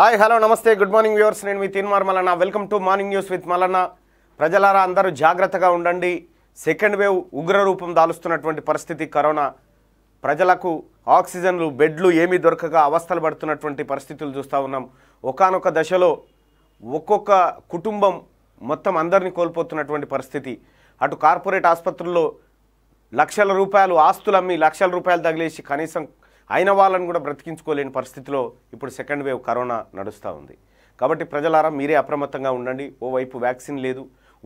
hi hello నమస్తే good morning viewers నేను మీ Teenmaar Mallanna welcome to morning news with Mallanna ప్రజలారా అందరూ జాగ్రత్తగా ఉండండి సెకండ్ వేవ్ ఉగ్రరూపం దాలుస్తున్నటువంటి పరిస్థితి కరోనా ప్రజలకు ఆక్సిజన్లు బెడ్లు ఏమీ దొరకక అవస్థలు పడుతున్నటువంటి పరిస్థితులు చూస్తూ ఉన్నాం ఒకనొక దశలో ఒక్కొక్క కుటుంబం మొత్తం అందరినీ కోల్పోతున్నటువంటి పరిస్థితి అటు కార్పొరేట్ ఆసుపత్రుల్లో లక్షల రూపాయలు ఆస్తులమ్మి లక్షల రూపాయలు తగిలేసి కనీసం అయిన వాళ్ళని కూడా బ్రతికించుకోలేని పరిస్థితిలో ఇప్పుడు సెకండ్ వేవ్ కరోనా నడుస్తూ ఉంది కాబట్టి ప్రజలారా మీరే అప్రమత్తంగా ఉండండి ఓవైపు వ్యాక్సిన్ లేదు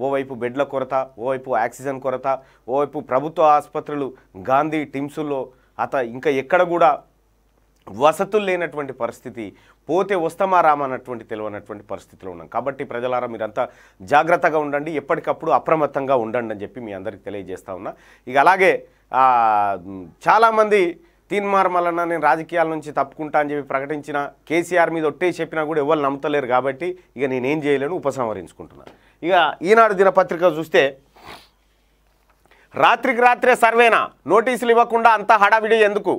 ఓవైపు బెడ్ల కొరత ఓవైపు ఆక్సిజన్ కొరత ఓవైపు ప్రభుత్వ ఆసుపత్రులు గాంధీ టిమ్స్లో అత ఇంకా ఎక్కడ కూడా వసతులు లేనటువంటి పరిస్థితి పోతే వస్తామా రామన్నటువంటి తెలియనటువంటి పరిస్థితిలో ఉన్నాం కాబట్టి ప్రజలారా మీరంతా జాగ్రత్తగా ఉండండి ఎప్పటికప్పుడు అప్రమత్తంగా ఉండండి అని చెప్పి మీ అందరికి తెలియజేస్తూ ఉన్నా ఇక అలాగే చాలామంది తీన్మార్ మల్లన్న నేను రాజకీయాల నుంచి తప్పుకుంటా అని చెప్పి ప్రకటించిన కేసీఆర్ మీద ఒట్టే చెప్పినా కూడా ఎవరు నమ్మతలేరు కాబట్టి ఇక నేనేం చేయలేను ఉపసంహరించుకుంటున్నాను ఇక ఈనాడు దినపత్రిక చూస్తే రాత్రికి రాత్రే సర్వేనా నోటీసులు ఇవ్వకుండా అంతా హడావిడి ఎందుకు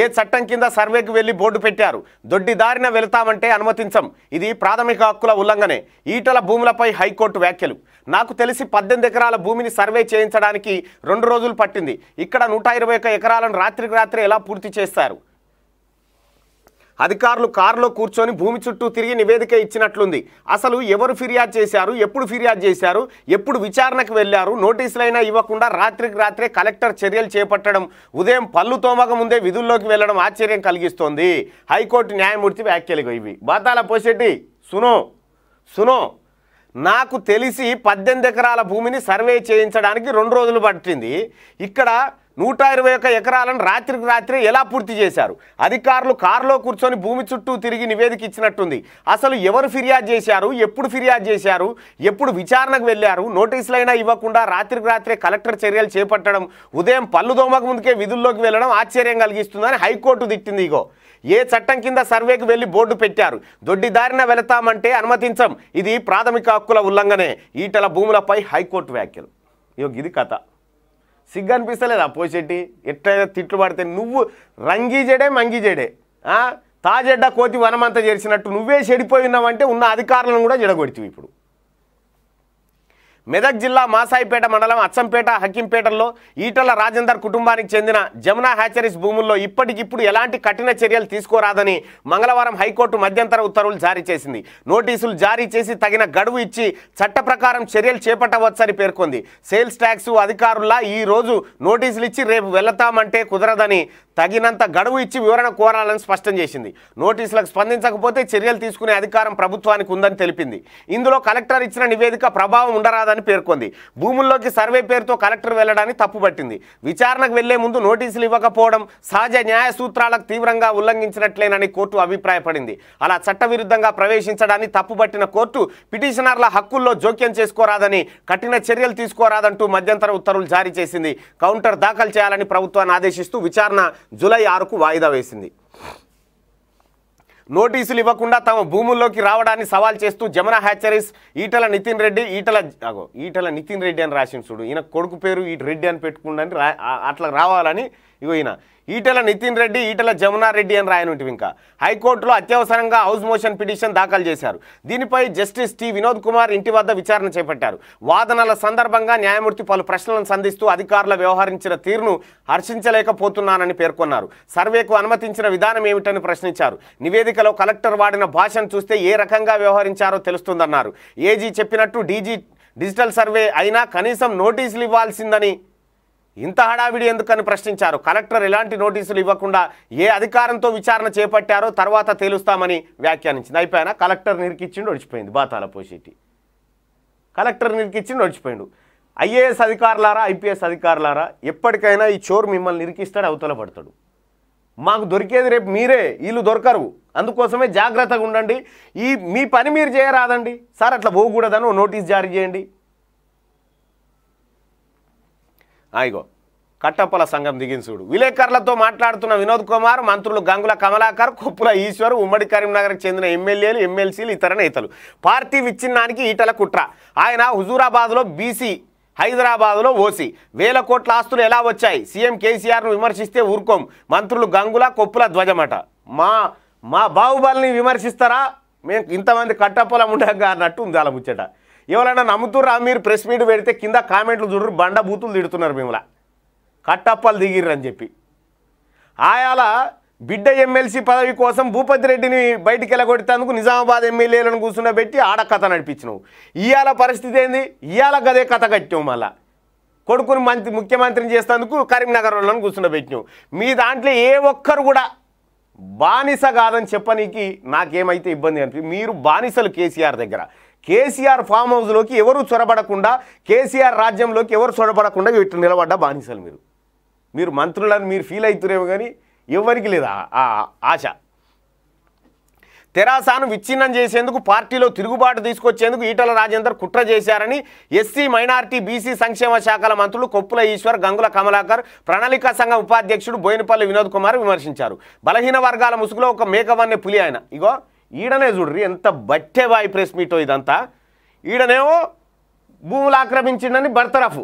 ఏ చట్టం కింద సర్వేకి వెళ్ళి బోర్డు పెట్టారు దొడ్డి దారిన వెళతామంటే అనుమతించం ఇది ప్రాథమిక హక్కుల ఉల్లంఘనే ఈటల భూములపై హైకోర్టు వ్యాఖ్యలు నాకు తెలిసి పద్దెనిమిది ఎకరాల భూమిని సర్వే చేయించడానికి రెండు రోజులు పట్టింది ఇక్కడ నూట ఇరవై ఎకరాలను రాత్రికి రాత్రి ఎలా పూర్తి చేస్తారు అధికారులు కారులో కూర్చొని భూమి చుట్టూ తిరిగి నివేదిక ఇచ్చినట్లుంది అసలు ఎవరు ఫిర్యాదు చేశారు ఎప్పుడు ఫిర్యాదు చేశారు ఎప్పుడు విచారణకు వెళ్ళారు నోటీసులైనా ఇవ్వకుండా రాత్రికి రాత్రే కలెక్టర్ చర్యలు చేపట్టడం ఉదయం పళ్ళు తోమక ముందే విధుల్లోకి వెళ్ళడం ఆశ్చర్యం కలిగిస్తోంది హైకోర్టు న్యాయమూర్తి వ్యాఖ్యలు ఇవి బాతాల పోసెట్టి సునో సునో నాకు తెలిసి పద్దెనిమిది ఎకరాల భూమిని సర్వే చేయించడానికి రెండు రోజులు పట్టింది ఇక్కడ నూట ఇరవై ఒక్క ఎకరాలను రాత్రికి రాత్రి ఎలా పూర్తి చేశారు అధికారులు కారులో కూర్చొని భూమి చుట్టూ తిరిగి నివేదిక ఇచ్చినట్టుంది అసలు ఎవరు ఫిర్యాదు చేశారు ఎప్పుడు ఫిర్యాదు చేశారు ఎప్పుడు విచారణకు వెళ్ళారు నోటీసులైనా ఇవ్వకుండా రాత్రికి రాత్రే కలెక్టర్ చర్యలు చేపట్టడం ఉదయం పళ్ళు దోమకు ముందుకే విధుల్లోకి వెళ్ళడం ఆశ్చర్యం కలిగిస్తుందని హైకోర్టు దిట్టింది ఇగో ఏ చట్టం కింద సర్వేకి వెళ్ళి బోర్డు పెట్టారు దొడ్డిదారిన వెళతామంటే అనుమతించం ఇది ప్రాథమిక హక్కుల ఉల్లంఘనే ఈటల భూములపై హైకోర్టు వ్యాఖ్యలు ఇవ్వ ఇది కథ సిగ్గు అనిపిస్తలేదా పోషెట్టి ఎట్లయినా తిట్లు పడితే నువ్వు రంగీజడే మంగీజడే తాజెడ్డ కోతి వనమంతా చేసినట్టు నువ్వే చెడిపోయి ఉన్నావంటే ఉన్న అధికారులను కూడా జడగొడిచివి ఇప్పుడు మెదక్ జిల్లా మాసాయిపేట మండలం అచ్చంపేట హకింపేటల్లో ఈటల రాజేందర్ కుటుంబానికి చెందిన జమునా హ్యాచరీస్ భూముల్లో ఇప్పటికిప్పుడు ఎలాంటి కఠిన చర్యలు తీసుకోరాదని మంగళవారం హైకోర్టు మధ్యంతర ఉత్తర్వులు జారీ చేసింది నోటీసులు జారీ చేసి తగిన గడువు ఇచ్చి చట్ట చర్యలు చేపట్టవచ్చని పేర్కొంది సేల్స్ ట్యాక్స్ అధికారుల్లా ఈ రోజు నోటీసులు ఇచ్చి రేపు వెళతామంటే కుదరదని తగినంత గడువు ఇచ్చి వివరణ కోరాలని స్పష్టం చేసింది నోటీసులకు స్పందించకపోతే చర్యలు తీసుకునే అధికారం ప్రభుత్వానికి ఉందని తెలిపింది ఇందులో కలెక్టర్ ఇచ్చిన నివేదిక ప్రభావం ఉండరాదని చేశారని పేర్కొంది భూముల్లోకి సర్వే పేరుతో కలెక్టర్ తప్పు తప్పుపట్టింది విచారణకు వెళ్లే ముందు నోటీసులు ఇవ్వకపోవడం సహజ న్యాయ సూత్రాలకు తీవ్రంగా ఉల్లంఘించినట్లేనని కోర్టు అభిప్రాయపడింది అలా చట్టవిరుద్ధంగా ప్రవేశించడాన్ని తప్పుపట్టిన కోర్టు పిటిషనర్ల హక్కుల్లో జోక్యం చేసుకోరాదని కఠిన చర్యలు తీసుకోరాదంటూ మధ్యంతర ఉత్తర్వులు జారీ చేసింది కౌంటర్ దాఖలు చేయాలని ప్రభుత్వాన్ని ఆదేశిస్తూ విచారణ జులై ఆరుకు వాయిదా వేసింది నోటీసులు ఇవ్వకుండా తమ భూముల్లోకి రావడాన్ని సవాల్ చేస్తూ జమున హ్యాచరీస్ ఈటల నితిన్ రెడ్డి ఈటల అగో ఈటల నితిన్ రెడ్డి అని రాసిన చూడు ఈయన కొడుకు పేరు ఈ రెడ్డి అని పెట్టుకుండా అట్లా రావాలని ఇగో ఈయన ఈటెల నితిన్ రెడ్డి ఈటల జమునారెడ్డి అని రాయనుంటివి ఇంకా హైకోర్టులో అత్యవసరంగా హౌస్ మోషన్ పిటిషన్ దాఖలు చేశారు దీనిపై జస్టిస్ టి వినోద్ కుమార్ ఇంటి వద్ద విచారణ చేపట్టారు వాదనల సందర్భంగా న్యాయమూర్తి పలు ప్రశ్నలను సంధిస్తూ అధికారుల వ్యవహరించిన తీరును హర్షించలేకపోతున్నానని పేర్కొన్నారు సర్వేకు అనుమతించిన విధానం ఏమిటని ప్రశ్నించారు నివేదికలో కలెక్టర్ వాడిన భాషను చూస్తే ఏ రకంగా వ్యవహరించారో తెలుస్తుందన్నారు ఏజీ చెప్పినట్టు డీజీ డిజిటల్ సర్వే అయినా కనీసం నోటీసులు ఇవ్వాల్సిందని ఇంత హడావిడి ఎందుకని ప్రశ్నించారు కలెక్టర్ ఎలాంటి నోటీసులు ఇవ్వకుండా ఏ అధికారంతో విచారణ చేపట్టారో తర్వాత తేలుస్తామని వ్యాఖ్యానించింది అయిపోయినా కలెక్టర్ నిరికిచ్చిండు ఒడిచిపోయింది బాతాల పోషెట్టి కలెక్టర్ నిరికిచ్చిండు ఒడిచిపోయిండు ఐఏఎస్ అధికారులారా ఐపీఎస్ అధికారులారా ఎప్పటికైనా ఈ చోరు మిమ్మల్ని నిరికిస్తాడు అవతల పడతాడు మాకు దొరికేది రేపు మీరే వీళ్ళు దొరకరు అందుకోసమే జాగ్రత్తగా ఉండండి ఈ మీ పని మీరు చేయరాదండి సార్ అట్లా పోకూడదని నోటీస్ జారీ చేయండి ఆయిగో కట్టపల సంఘం దిగించుడు విలేకరులతో మాట్లాడుతున్న వినోద్ కుమార్ మంత్రులు గంగుల కమలాకర్ కొప్పుల ఈశ్వర్ ఉమ్మడి కరీంనగర్కి చెందిన ఎమ్మెల్యేలు ఎమ్మెల్సీలు ఇతర నేతలు పార్టీ విచ్ఛిన్నానికి ఈటల కుట్ర ఆయన హుజూరాబాద్లో బీసీ హైదరాబాద్లో ఓసి వేల కోట్ల ఆస్తులు ఎలా వచ్చాయి సీఎం కేసీఆర్ను విమర్శిస్తే ఊరుకోం మంత్రులు గంగుల కొప్పుల ధ్వజమట మా మా బాహుబలిని విమర్శిస్తారా మేము ఇంతమంది కట్టపొలం ఉండగా అన్నట్టు ఉంది అలా ముచ్చట ఎవరైనా నమ్ముతుర్రా మీరు ప్రెస్ మీట్ పెడితే కింద కామెంట్లు చూడరు బండ బూతులు తిడుతున్నారు మిమ్మల్ని కట్టప్పలు దిగిర్రు అని చెప్పి ఆయాల బిడ్డ ఎమ్మెల్సీ పదవి కోసం భూపతి రెడ్డిని బయటికి వెళ్ళగొట్టేందుకు నిజామాబాద్ ఎమ్మెల్యేలను పెట్టి ఆడ కథ నడిపించినావు ఇవాళ పరిస్థితి ఏంది ఇవాళ గదే కథ కట్టావు మళ్ళా కొడుకుని మంత్రి ముఖ్యమంత్రిని చేసేందుకు కరీంనగర్ వాళ్ళని కూర్చుండబెట్టినావు మీ దాంట్లో ఏ ఒక్కరు కూడా బానిస కాదని చెప్పనీకి నాకేమైతే ఇబ్బంది అనిపి మీరు బానిసలు కేసీఆర్ దగ్గర కేసీఆర్ ఫామ్ హౌస్లోకి ఎవరు చొరబడకుండా కేసీఆర్ రాజ్యంలోకి ఎవరు చొరబడకుండా వీటిని నిలబడ్డ బానిసలు మీరు మీరు మంత్రులను మీరు ఫీల్ అవుతురేమో కానీ ఎవరికి లేదా ఆ ఆశ తెరాసాను విచ్ఛిన్నం చేసేందుకు పార్టీలో తిరుగుబాటు తీసుకొచ్చేందుకు ఈటల రాజేందర్ కుట్ర చేశారని ఎస్సీ మైనార్టీ బీసీ సంక్షేమ శాఖల మంత్రులు కొప్పుల ఈశ్వర్ గంగుల కమలాకర్ ప్రణాళికా సంఘం ఉపాధ్యక్షుడు బోయినపల్లి వినోద్ కుమార్ విమర్శించారు బలహీన వర్గాల ముసుగులో ఒక మేకవన్నె పులి ఆయన ఇగో ఈడనే చూడ్రి ఎంత బట్టెబాయి ప్రెస్ మీటో ఇదంతా ఈడనేమో భూములు ఆక్రమించిండని బర్తరఫ్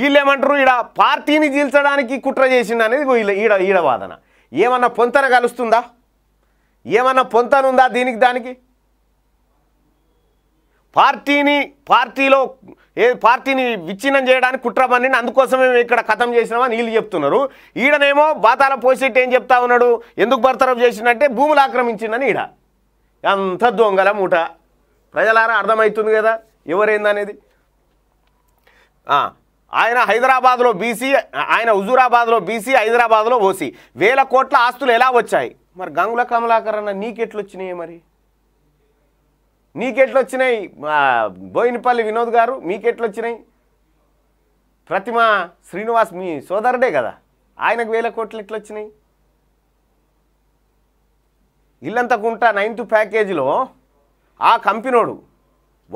వీళ్ళేమంటారు ఈడ పార్టీని గీల్చడానికి కుట్ర చేసిండనేది వీళ్ళ ఈడ ఈడ వాదన ఏమన్నా పొంతన కలుస్తుందా ఏమన్నా పొంతనుందా దీనికి దానికి పార్టీని పార్టీలో ఏ పార్టీని విచ్ఛిన్నం చేయడానికి కుట్ర పన్నిండి అందుకోసమే ఇక్కడ కథం చేసినామని వీళ్ళు చెప్తున్నారు ఈడనేమో బాతాల పోసేట్టు ఏం చెప్తా ఉన్నాడు ఎందుకు బర్తరఫ్ చేసిండే భూములు ఆక్రమించిండని ఈడ అంత దొంగల మూట ప్రజలారా అర్థమవుతుంది కదా ఎవరేందనేది ఆయన హైదరాబాద్లో బీసీ ఆయన హుజూరాబాద్లో బీసీ హైదరాబాద్లో ఓసీ వేల కోట్ల ఆస్తులు ఎలా వచ్చాయి మరి గంగుల కమలాకర్ అన్న నీకెట్లొచ్చినాయి మరి నీకెట్లొచ్చినాయి బోయినపల్లి వినోద్ గారు మీకెట్లొచ్చినాయి ప్రతిమ శ్రీనివాస్ మీ సోదరుడే కదా ఆయనకు వేల కోట్లు ఎట్లొచ్చినాయి ఇల్లంతా కుంట నైన్త్ ప్యాకేజీలో ఆ కంపెనీడు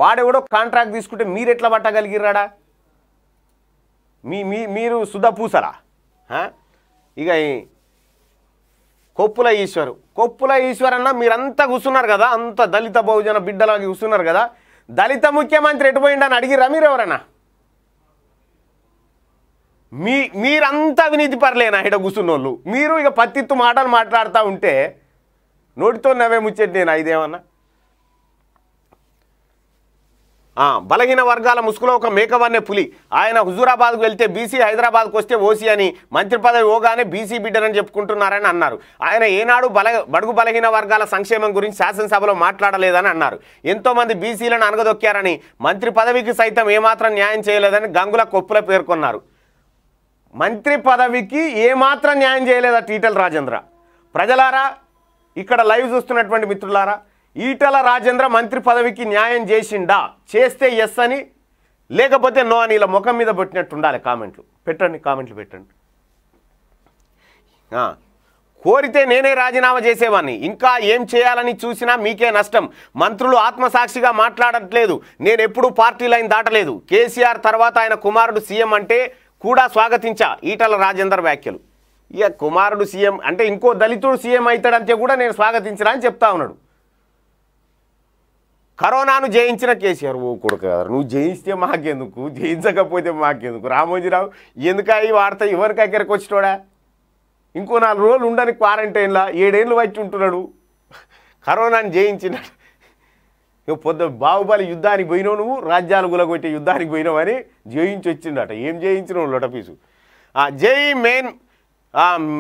వాడెవడో కాంట్రాక్ట్ తీసుకుంటే మీరు ఎట్లా పట్టగలిగిరాడా మీ మీ మీరు సుధా పూసరా ఇక కొప్పుల ఈశ్వరు కొప్పుల ఈశ్వర్ అన్న మీరంతా కూర్చున్నారు కదా అంత దళిత బహుజన బిడ్డలాగి కూర్చున్నారు కదా దళిత ముఖ్యమంత్రి ఎటు అని అడిగిరా మీరు ఎవరన్నా మీ మీరంతా అవినీతి పర్లేనా ఇక్కడ వాళ్ళు మీరు ఇక పత్తిత్తు మాటలు మాట్లాడుతూ ఉంటే నోటితో నవ్వే ముచ్చేది నేను ఐదేమన్నా బలహీన వర్గాల ముసుగులో ఒక మేకవన్నే పులి ఆయన హుజూరాబాద్కు వెళ్తే బీసీ హైదరాబాద్కు వస్తే ఓసీ అని మంత్రి పదవి ఓగానే బీసీ బిడ్డనని చెప్పుకుంటున్నారని అన్నారు ఆయన ఏనాడు బల బడుగు బలహీన వర్గాల సంక్షేమం గురించి శాసనసభలో మాట్లాడలేదని అన్నారు ఎంతోమంది బీసీలను అనగదొక్కారని మంత్రి పదవికి సైతం ఏమాత్రం న్యాయం చేయలేదని గంగుల కొప్పుల పేర్కొన్నారు మంత్రి పదవికి ఏమాత్రం న్యాయం చేయలేదా టీటల్ రాజేంద్ర ప్రజలారా ఇక్కడ లైవ్ చూస్తున్నటువంటి మిత్రులారా ఈటల రాజేంద్ర మంత్రి పదవికి న్యాయం చేసిండా చేస్తే ఎస్ అని లేకపోతే నో అని ఇలా ముఖం మీద పెట్టినట్టు ఉండాలి కామెంట్లు పెట్టండి కామెంట్లు పెట్టండి కోరితే నేనే రాజీనామా చేసేవాడిని ఇంకా ఏం చేయాలని చూసినా మీకే నష్టం మంత్రులు ఆత్మసాక్షిగా మాట్లాడట్లేదు నేను ఎప్పుడూ పార్టీ లైన్ దాటలేదు కేసీఆర్ తర్వాత ఆయన కుమారుడు సీఎం అంటే కూడా స్వాగతించా ఈటల రాజేందర్ వ్యాఖ్యలు ఇక కుమారుడు సీఎం అంటే ఇంకో దళితుడు సీఎం అవుతాడంటే కూడా నేను స్వాగతించిన అని చెప్తా ఉన్నాడు కరోనాను జయించిన కేసీఆర్ ఓ కొడుకు కదా నువ్వు జయిస్తే మాకెందుకు జయించకపోతే మాకెందుకు రామోజీరావు ఎందుక ఈ వార్త ఎవరి ఎక్కడికి వచ్చినోడా ఇంకో నాలుగు రోజులు ఉండని క్వారంటైన్లా ఏడేళ్ళు వచ్చి ఉంటున్నాడు కరోనాను జయించిన పొద్దు బాహుబలి యుద్ధానికి పోయినావు నువ్వు రాజ్యాలు గులగొట్టే యుద్ధానికి పోయినావు అని జయించి వచ్చిండట ఏం జయించిన లోటపీసు జై మెయిన్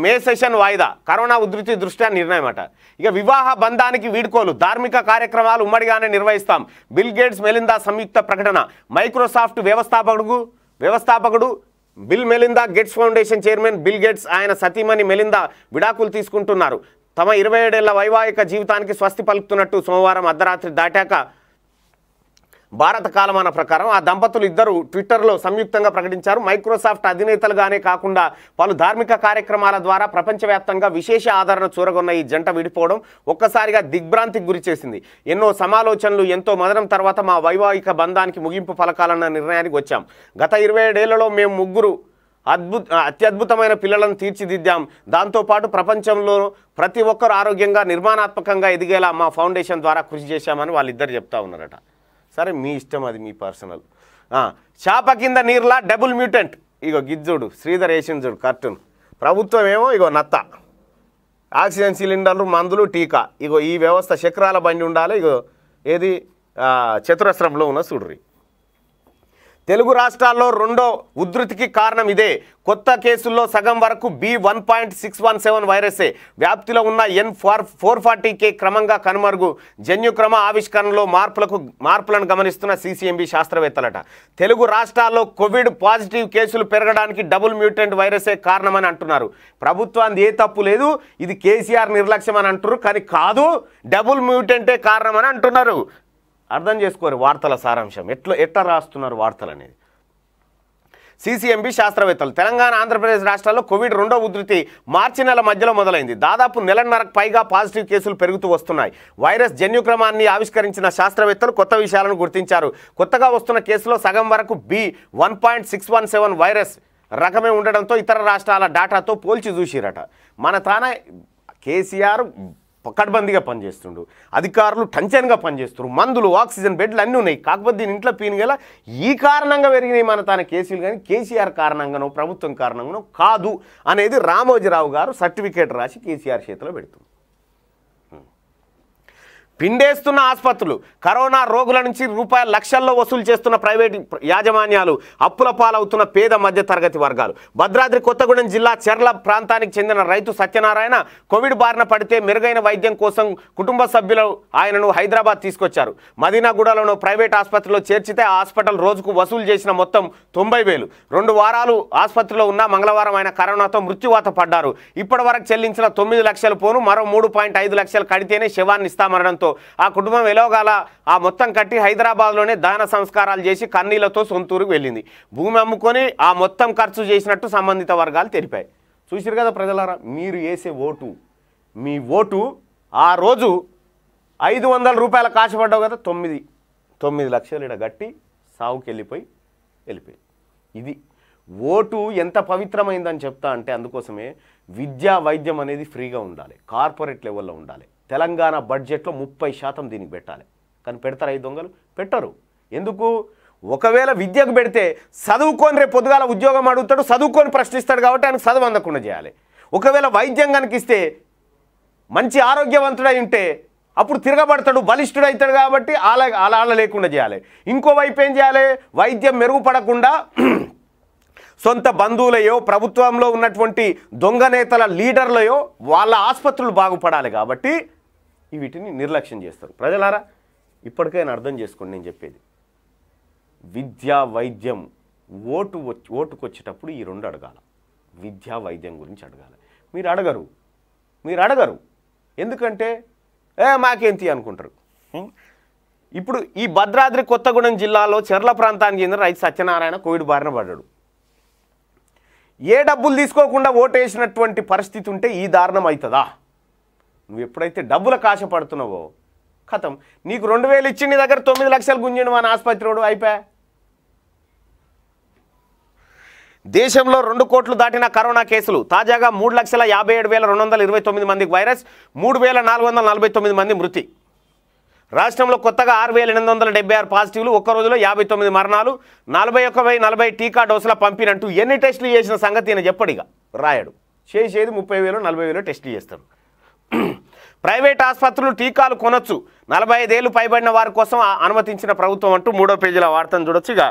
మే సెషన్ వాయిదా కరోనా ఉధృతి దృష్ట్యా నిర్ణయం అట ఇక వివాహ బంధానికి వీడ్కోలు ధార్మిక కార్యక్రమాలు ఉమ్మడిగానే నిర్వహిస్తాం బిల్ గేట్స్ మెలిందా సంయుక్త ప్రకటన మైక్రోసాఫ్ట్ వ్యవస్థాపకుడు వ్యవస్థాపకుడు Bill Melinda Gates foundation chairman Bill Gates ఆయన సతీమణి మెలిందా విడాకులు తీసుకుంటున్నారు తమ ఇరవై ఏడేళ్ల వైవాహిక జీవితానికి స్వస్తి పలుకుతున్నట్టు సోమవారం అర్ధరాత్రి దాటాక భారత కాలమాన ప్రకారం ఆ దంపతులు ఇద్దరు ట్విట్టర్లో సంయుక్తంగా ప్రకటించారు మైక్రోసాఫ్ట్ అధినేతలుగానే కాకుండా పలు ధార్మిక కార్యక్రమాల ద్వారా ప్రపంచవ్యాప్తంగా విశేష ఆదరణ చూరగొన్న ఈ జంట విడిపోవడం ఒక్కసారిగా దిగ్భ్రాంతికి గురిచేసింది ఎన్నో సమాలోచనలు ఎంతో మదనం తర్వాత మా వైవాహిక బంధానికి ముగింపు పలకాలన్న నిర్ణయానికి వచ్చాం గత ఇరవై ఏడేళ్లలో మేము ముగ్గురు అద్భుత అత్యద్భుతమైన పిల్లలను తీర్చిదిద్దాం దాంతోపాటు ప్రపంచంలో ప్రతి ఒక్కరు ఆరోగ్యంగా నిర్మాణాత్మకంగా ఎదిగేలా మా ఫౌండేషన్ ద్వారా కృషి చేశామని వాళ్ళిద్దరు చెప్తా ఉన్నారట సరే మీ ఇష్టం అది మీ పర్సనల్ చేప కింద నీరులా డబుల్ మ్యూటెంట్ ఇగో గిజ్జుడు శ్రీధర్ వేసిన చూడు కర్టూన్ ప్రభుత్వం ఏమో ఇగో నత్త ఆక్సిజన్ సిలిండర్లు మందులు టీకా ఇగో ఈ వ్యవస్థ చక్రాల బండి ఉండాలి ఇగో ఏది చతురస్రంలో ఉన్న చూడ్రి తెలుగు రాష్ట్రాల్లో రెండో ఉధృతికి కారణం ఇదే కొత్త కేసుల్లో సగం వరకు B one point six one seven వైరసే వ్యాప్తిలో ఉన్న N four four forty K క్రమంగా కనుమరుగు జన్యుక్రమ ఆవిష్కరణలో మార్పులకు మార్పులను గమనిస్తున్న సిసిఎంబి శాస్త్రవేత్తలట తెలుగు రాష్ట్రాల్లో కోవిడ్ పాజిటివ్ కేసులు పెరగడానికి డబుల్ మ్యూటెంట్ వైరసే కారణమని అంటున్నారు ప్రభుత్వానికి ఏ తప్పు లేదు ఇది కేసీఆర్ నిర్లక్ష్యం అని అంటున్నారు కానీ కాదు డబుల్ మ్యూటెంటే కారణమని అంటున్నారు అర్థం వార్తల సారాంశం ఎట్లా ఎట్లా రాస్తున్నారు వార్తలు అనేది సిసిఎంబి శాస్త్రవేత్తలు తెలంగాణ ఆంధ్రప్రదేశ్ రాష్ట్రాల్లో కోవిడ్ రెండో ఉధృతి మార్చి నెల మధ్యలో మొదలైంది దాదాపు నెలన్నరకు పైగా పాజిటివ్ కేసులు పెరుగుతూ వస్తున్నాయి వైరస్ జన్యుక్రమాన్ని ఆవిష్కరించిన శాస్త్రవేత్తలు కొత్త విషయాలను గుర్తించారు కొత్తగా వస్తున్న కేసులో సగం వరకు బి వన్ వైరస్ రకమే ఉండడంతో ఇతర రాష్ట్రాల డాటాతో పోల్చి చూసిరట మన తానే కేసీఆర్ పకడ్బందీగా పనిచేస్తుండు అధికారులు టంచన్గా పనిచేస్తారు మందులు ఆక్సిజన్ బెడ్లు అన్నీ ఉన్నాయి కాకపోతే దీని ఇంట్లో పీనిగల ఈ కారణంగా పెరిగినాయి మన తన కేసీలు కానీ కేసీఆర్ కారణంగానో ప్రభుత్వం కారణంగానో కాదు అనేది రామోజీరావు గారు సర్టిఫికేట్ రాసి కేసీఆర్ చేతిలో పెడుతుంది పిండేస్తున్న ఆసుపత్రులు కరోనా రోగుల నుంచి రూపాయల లక్షల్లో వసూలు చేస్తున్న ప్రైవేటు యాజమాన్యాలు అప్పుల పాలవుతున్న పేద మధ్య తరగతి వర్గాలు భద్రాద్రి కొత్తగూడెం జిల్లా చెర్ల ప్రాంతానికి చెందిన రైతు సత్యనారాయణ కోవిడ్ బారిన పడితే మెరుగైన వైద్యం కోసం కుటుంబ సభ్యులు ఆయనను హైదరాబాద్ తీసుకొచ్చారు మదీనాగూడలోనూ ప్రైవేట్ ఆసుపత్రిలో చేర్చితే ఆ హాస్పిటల్ రోజుకు వసూలు చేసిన మొత్తం తొంభై వేలు రెండు వారాలు ఆసుపత్రిలో ఉన్న మంగళవారం ఆయన కరోనాతో మృత్యువాత పడ్డారు ఇప్పటి చెల్లించిన తొమ్మిది లక్షల పోను మరో మూడు లక్షలు కడితేనే శవాన్ని ఇస్తామనడంతో ఆవేదనతో ఆ కుటుంబం ఎలాగాల ఆ మొత్తం కట్టి హైదరాబాద్లోనే దాన సంస్కారాలు చేసి కన్నీళ్లతో సొంతూరుకు వెళ్ళింది భూమి అమ్ముకొని ఆ మొత్తం ఖర్చు చేసినట్టు సంబంధిత వర్గాలు తెలిపాయి చూసిరు కదా ప్రజలారా మీరు వేసే ఓటు మీ ఓటు ఆ రోజు ఐదు వందల రూపాయల కాశపడ్డావు కదా తొమ్మిది తొమ్మిది లక్షలు ఇడ గట్టి సావుకి వెళ్ళిపోయి వెళ్ళిపోయి ఇది ఓటు ఎంత పవిత్రమైందని చెప్తా అంటే అందుకోసమే విద్యా వైద్యం అనేది ఫ్రీగా ఉండాలి కార్పొరేట్ లెవెల్లో ఉండాలి తెలంగాణ బడ్జెట్లో ముప్పై శాతం దీనికి పెట్టాలి కానీ పెడతారు ఐదు దొంగలు పెట్టరు ఎందుకు ఒకవేళ విద్యకు పెడితే చదువుకొని రేపు పొద్దుగాల ఉద్యోగం అడుగుతాడు చదువుకొని ప్రశ్నిస్తాడు కాబట్టి ఆయనకు చదువు అందకుండా చేయాలి ఒకవేళ కనుక ఇస్తే మంచి ఆరోగ్యవంతుడై ఉంటే అప్పుడు తిరగబడతాడు బలిష్ఠుడు అవుతాడు కాబట్టి అలా అలా లేకుండా చేయాలి ఇంకోవైపు ఏం చేయాలి వైద్యం మెరుగుపడకుండా సొంత బంధువులయో ప్రభుత్వంలో ఉన్నటువంటి దొంగ నేతల లీడర్లయో వాళ్ళ ఆసుపత్రులు బాగుపడాలి కాబట్టి వీటిని నిర్లక్ష్యం చేస్తారు ప్రజలారా ఇప్పటికైనా అర్థం చేసుకోండి నేను చెప్పేది విద్య వైద్యం ఓటు ఓటుకు వచ్చేటప్పుడు ఈ రెండు అడగాల విద్యా వైద్యం గురించి అడగాలి మీరు అడగరు మీరు అడగరు ఎందుకంటే ఏ మాకేంటి అనుకుంటారు ఇప్పుడు ఈ భద్రాద్రి కొత్తగూడెం జిల్లాలో చెర్ల ప్రాంతానికి చెందిన రైతు సత్యనారాయణ కోవిడ్ బారిన పడ్డాడు ఏ డబ్బులు తీసుకోకుండా ఓటేసినటువంటి పరిస్థితి ఉంటే ఈ దారుణం అవుతుందా నువ్వు ఎప్పుడైతే డబ్బులకు ఆశపడుతున్నావో కథం నీకు రెండు వేలు ఇచ్చి నీ దగ్గర తొమ్మిది లక్షలు గుంజిండు మన రోడ్డు అయిపోయా దేశంలో రెండు కోట్లు దాటిన కరోనా కేసులు తాజాగా మూడు లక్షల యాభై ఏడు వేల రెండు వందల ఇరవై తొమ్మిది మందికి వైరస్ మూడు వేల నాలుగు వందల నలభై తొమ్మిది మంది మృతి రాష్ట్రంలో కొత్తగా ఆరు వేల ఎనిమిది వందల డెబ్బై ఆరు పాజిటివ్లు ఒక్క రోజులో యాభై తొమ్మిది మరణాలు నలభై ఒక్క వెయ్యి నలభై టీకా డోసుల పంపినట్టు ఎన్ని టెస్టులు చేసిన సంగతి నేను చెప్పడిగా రాయడు చేసేది ముప్పై వేలు నలభై వేలు టెస్టులు చేస్తారు ప్రైవేట్ ఆసుపత్రులు టీకాలు కొనొచ్చు నలభై ఐదేళ్ళు పైబడిన వారి కోసం అనుమతించిన ప్రభుత్వం అంటూ మూడో పేజీల వార్తను చూడొచ్చు ఇక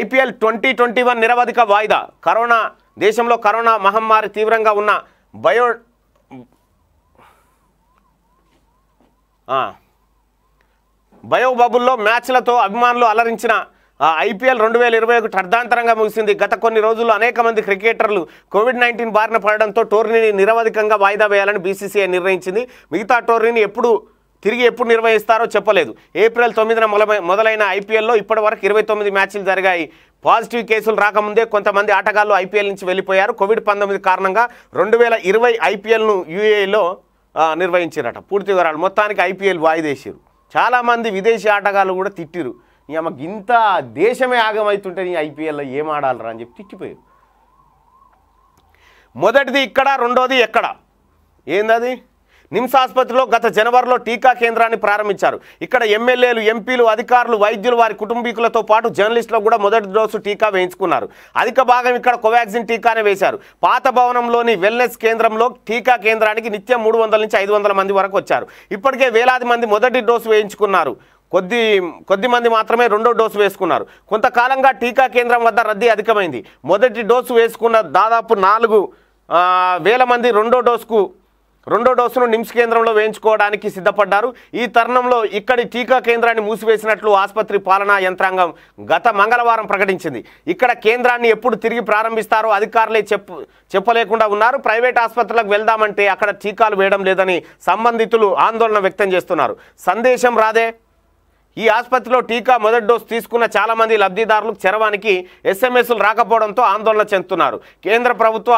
ఐపీఎల్ ట్వంటీ ట్వంటీ వన్ నిరవధిక వాయిదా కరోనా దేశంలో కరోనా మహమ్మారి తీవ్రంగా ఉన్న బయో బయోబబుల్లో మ్యాచ్లతో అభిమానులు అలరించిన ఐపీఎల్ రెండు వేల ఇరవై ఒకటి అర్ధాంతరంగా ముగిసింది గత కొన్ని రోజుల్లో అనేక మంది క్రికెటర్లు కోవిడ్ నైన్టీన్ బారిన పడడంతో టోర్నీని నిరవధికంగా వాయిదా వేయాలని బీసీసీఐ నిర్ణయించింది మిగతా టోర్నీని ఎప్పుడు తిరిగి ఎప్పుడు నిర్వహిస్తారో చెప్పలేదు ఏప్రిల్ తొమ్మిదిన మొదలైన ఐపీఎల్లో ఇప్పటి వరకు ఇరవై తొమ్మిది మ్యాచ్లు జరిగాయి పాజిటివ్ కేసులు రాకముందే కొంతమంది ఆటగాళ్లు ఐపీఎల్ నుంచి వెళ్ళిపోయారు కోవిడ్ పంతొమ్మిది కారణంగా రెండు వేల ఇరవై ఐపీఎల్ను యూఏలో నిర్వహించారట పూర్తి వివరాలు మొత్తానికి ఐపీఎల్ వాయిదేశారు చాలామంది విదేశీ ఆటగాళ్ళు కూడా తిట్టిరు ఆమెకి ఇంత దేశమే ఆగమవుతుంటే నీ ఐపీఎల్లో ఏం ఆడాలరా అని చెప్పి తిట్టిపోయారు మొదటిది ఇక్కడ రెండోది ఎక్కడ ఏందది నిమ్స్ ఆసుపత్రిలో గత జనవరిలో టీకా కేంద్రాన్ని ప్రారంభించారు ఇక్కడ ఎమ్మెల్యేలు ఎంపీలు అధికారులు వైద్యులు వారి కుటుంబీకులతో పాటు జర్నలిస్టులు కూడా మొదటి డోసు టీకా వేయించుకున్నారు అధిక భాగం ఇక్కడ కోవాక్సిన్ టీకానే వేశారు పాత భవనంలోని వెల్నెస్ కేంద్రంలో టీకా కేంద్రానికి నిత్యం మూడు నుంచి ఐదు మంది వరకు వచ్చారు ఇప్పటికే వేలాది మంది మొదటి డోసు వేయించుకున్నారు కొద్ది కొద్ది మంది మాత్రమే రెండో డోసు వేసుకున్నారు కొంతకాలంగా టీకా కేంద్రం వద్ద రద్దీ అధికమైంది మొదటి డోసు వేసుకున్న దాదాపు నాలుగు వేల మంది రెండో డోసుకు రెండో డోసును నిమ్స్ కేంద్రంలో వేయించుకోవడానికి సిద్ధపడ్డారు ఈ తరుణంలో ఇక్కడి టీకా కేంద్రాన్ని మూసివేసినట్లు ఆసుపత్రి పాలనా యంత్రాంగం గత మంగళవారం ప్రకటించింది ఇక్కడ కేంద్రాన్ని ఎప్పుడు తిరిగి ప్రారంభిస్తారో అధికారులే చెప్పు చెప్పలేకుండా ఉన్నారు ప్రైవేట్ ఆసుపత్రులకు వెళ్దామంటే అక్కడ టీకాలు వేయడం లేదని సంబంధితులు ఆందోళన వ్యక్తం చేస్తున్నారు సందేశం రాదే ఈ ఆసుపత్రిలో టీకా మొదటి డోసు తీసుకున్న చాలామంది లబ్ధిదారులు చరవానికి ఎస్ఎంఎస్లు రాకపోవడంతో ఆందోళన చెందుతున్నారు కేంద్ర ప్రభుత్వ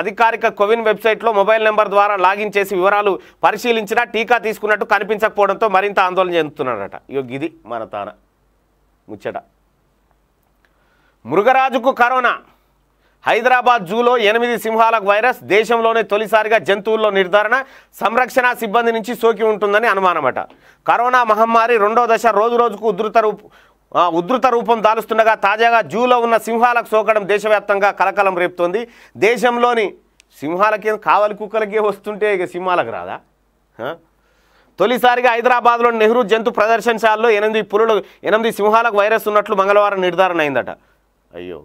అధికారిక కోవిన్ వెబ్సైట్లో మొబైల్ నెంబర్ ద్వారా లాగిన్ చేసి వివరాలు పరిశీలించినా టీకా తీసుకున్నట్టు కనిపించకపోవడంతో మరింత ఆందోళన చెందుతున్నారట ఇక ఇది మన తాన ముచ్చట మృగరాజుకు కరోనా హైదరాబాద్ జూలో ఎనిమిది సింహాలకు వైరస్ దేశంలోనే తొలిసారిగా జంతువుల్లో నిర్ధారణ సంరక్షణ సిబ్బంది నుంచి సోకి ఉంటుందని అనుమానమట కరోనా మహమ్మారి రెండో దశ రోజు రోజుకు ఉధృత ఉధృత రూపం దాలుస్తుండగా తాజాగా జూలో ఉన్న సింహాలకు సోకడం దేశవ్యాప్తంగా కలకలం రేపుతోంది దేశంలోని సింహాలకి కావాలి కుక్కలకే వస్తుంటే ఇక సింహాలకు రాదా తొలిసారిగా హైదరాబాద్లో నెహ్రూ జంతు ప్రదర్శనశాలలో ఎనిమిది పులులు ఎనిమిది సింహాలకు వైరస్ ఉన్నట్లు మంగళవారం నిర్ధారణ అయిందట అయ్యో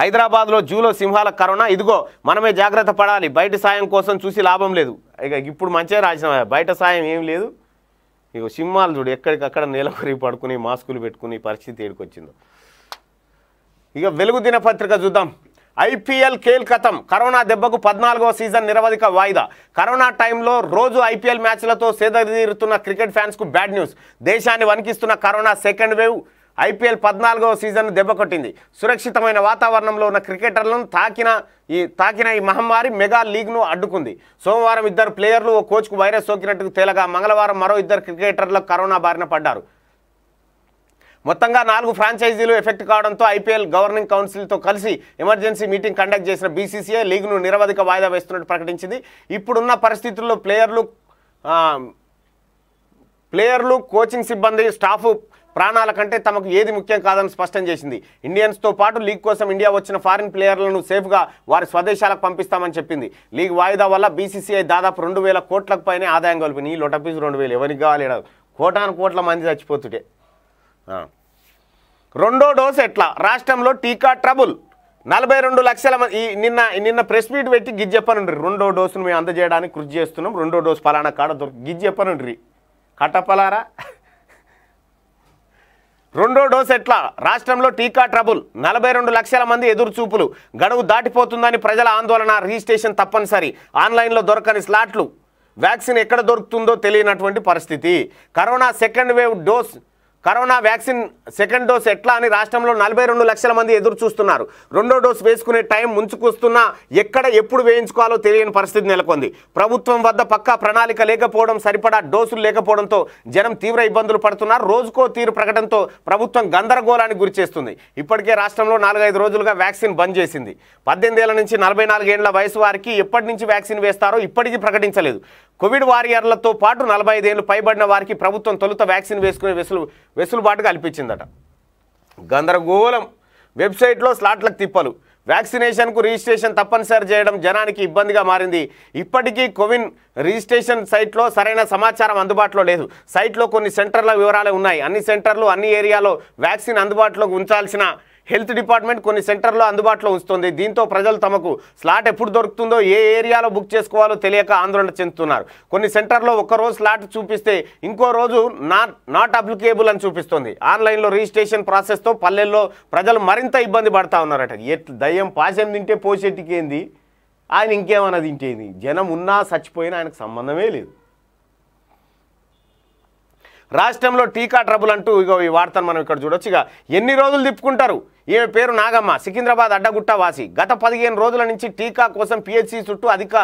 హైదరాబాద్లో జూలో సింహాల కరోనా ఇదిగో మనమే జాగ్రత్త పడాలి బయట సాయం కోసం చూసి లాభం లేదు ఇక ఇప్పుడు మంచిగా రాసిన బయట సాయం ఏం లేదు ఇక సింహాలు చూడు ఎక్కడికక్కడ నేలకొరి పడుకుని మాస్కులు పెట్టుకుని పరిస్థితి ఏడుకొచ్చిందో ఇక వెలుగు దినపత్రిక చూద్దాం ఐపీఎల్ కేల్కతం కరోనా దెబ్బకు పద్నాలుగవ సీజన్ నిరవధిక వాయిదా కరోనా టైంలో రోజు ఐపీఎల్ మ్యాచ్లతో సేదతీరుతున్న క్రికెట్ ఫ్యాన్స్కు బ్యాడ్ న్యూస్ దేశాన్ని వణికిస్తున్న కరోనా సెకండ్ వేవ్ ఐపీఎల్ పద్నాలుగవ సీజన్ దెబ్బకొట్టింది సురక్షితమైన వాతావరణంలో ఉన్న క్రికెటర్లను తాకిన ఈ తాకిన ఈ మహమ్మారి మెగా లీగ్ను అడ్డుకుంది సోమవారం ఇద్దరు ప్లేయర్లు ఓ కోచ్కు వైరస్ సోకినట్టు తేలగా మంగళవారం మరో ఇద్దరు క్రికెటర్లకు కరోనా బారిన పడ్డారు మొత్తంగా నాలుగు ఫ్రాంచైజీలు ఎఫెక్ట్ కావడంతో ఐపీఎల్ గవర్నింగ్ కౌన్సిల్తో కలిసి ఎమర్జెన్సీ మీటింగ్ కండక్ట్ చేసిన బీసీసీఐ లీగ్ను నిరవధిక వాయిదా వేస్తున్నట్టు ప్రకటించింది ఇప్పుడున్న పరిస్థితుల్లో ప్లేయర్లు ప్లేయర్లు కోచింగ్ సిబ్బంది స్టాఫ్ ప్రాణాల కంటే తమకు ఏది ముఖ్యం కాదని స్పష్టం చేసింది ఇండియన్స్తో పాటు లీగ్ కోసం ఇండియా వచ్చిన ఫారిన్ ప్లేయర్లను సేఫ్గా వారి స్వదేశాలకు పంపిస్తామని చెప్పింది లీగ్ వాయిదా వల్ల బీసీసీఐ దాదాపు రెండు వేల కోట్లకు పైనే ఆదాయం కలిపింది ఈ లోటపీస్ రెండు వేలు ఎవరికి కావాలి కోటాను కోట్ల మంది చచ్చిపోతుంటే రెండో డోస్ ఎట్లా రాష్ట్రంలో టీకా ట్రబుల్ నలభై రెండు లక్షల మంది నిన్న నిన్న ప్రెస్ మీట్ పెట్టి గిజ్ చెప్పనుండ్రి రెండో డోసును మేము అందజేయడానికి కృషి చేస్తున్నాం రెండో డోసు ఫలానా కాడ దొరికి గిజ్ చెప్పనుండ్రి కట్టపలారా రెండో డోస్ ఎట్లా రాష్ట్రంలో టీకా ట్రబుల్ నలభై రెండు లక్షల మంది ఎదురుచూపులు గడువు దాటిపోతుందని ప్రజల ఆందోళన రిజిస్ట్రేషన్ తప్పనిసరి ఆన్లైన్లో దొరకని స్లాట్లు వ్యాక్సిన్ ఎక్కడ దొరుకుతుందో తెలియనటువంటి పరిస్థితి corona second wave dose corona vaccine second dose ఎట్లా అని రాష్ట్రంలో నలభై రెండు లక్షల మంది ఎదురు చూస్తున్నారు రెండో డోస్ వేసుకునే టైం ముంచుకొస్తున్నా ఎక్కడ ఎప్పుడు వేయించుకోవాలో తెలియని పరిస్థితి నెలకొంది ప్రభుత్వం వద్ద పక్కా ప్రణాళిక లేకపోవడం సరిపడా డోసులు లేకపోవడంతో జనం తీవ్ర ఇబ్బందులు పడుతున్నారు రోజుకో తీరు ప్రకటనతో ప్రభుత్వం గందరగోళానికి గురిచేస్తుంది ఇప్పటికే రాష్ట్రంలో నాలుగైదు రోజులుగా వ్యాక్సిన్ బంద్ చేసింది పద్దెనిమిది ఏళ్ల నుంచి నలభై నాలుగేళ్ల వయసు వారికి ఎప్పటి నుంచి వ్యాక్సిన్ వేస్తారో ఇప్పటికీ ప్రకటించలేదు కోవిడ్ వారియర్లతో పాటు నలభై ఐదేళ్ళు పైబడిన వారికి ప్రభుత్వం తొలుత వ్యాక్సిన్ వేసుకునే వెసులు వెసులుబాటు కల్పించిందట గందరగోళం వెబ్సైట్లో స్లాట్లకు తిప్పలు వ్యాక్సినేషన్కు రిజిస్ట్రేషన్ తప్పనిసరి చేయడం జనానికి ఇబ్బందిగా మారింది ఇప్పటికీ కోవిన్ రిజిస్ట్రేషన్ సైట్లో సరైన సమాచారం అందుబాటులో లేదు సైట్లో కొన్ని సెంటర్ల వివరాలు ఉన్నాయి అన్ని సెంటర్లు అన్ని ఏరియాలో వ్యాక్సిన్ అందుబాటులోకి ఉంచాల్సిన హెల్త్ డిపార్ట్మెంట్ కొన్ని సెంటర్లో అందుబాటులో ఉంచుతుంది దీంతో ప్రజలు తమకు స్లాట్ ఎప్పుడు దొరుకుతుందో ఏ ఏరియాలో బుక్ చేసుకోవాలో తెలియక ఆందోళన చెందుతున్నారు కొన్ని సెంటర్లో రోజు స్లాట్ చూపిస్తే ఇంకో రోజు నాట్ నాట్ అప్లికేబుల్ అని చూపిస్తుంది ఆన్లైన్లో రిజిస్ట్రేషన్ ప్రాసెస్తో పల్లెల్లో ప్రజలు మరింత ఇబ్బంది పడతా ఉన్నారట ఎట్లు దయ్యం పాశం తింటే పోసేటికేంది ఆయన ఇంకేమన్నా తింటేంది జనం ఉన్నా చచ్చిపోయినా ఆయనకు సంబంధమే లేదు రాష్ట్రంలో టీకా ట్రబుల్ అంటూ ఇక ఈ వార్తను మనం ఇక్కడ చూడొచ్చు ఇక ఎన్ని రోజులు తిప్పుకుంటారు ఈమె పేరు నాగమ్మ సికింద్రాబాద్ అడ్డగుట్ట వాసి గత పదిహేను రోజుల నుంచి టీకా కోసం పిహెచ్సి చుట్టూ అధిక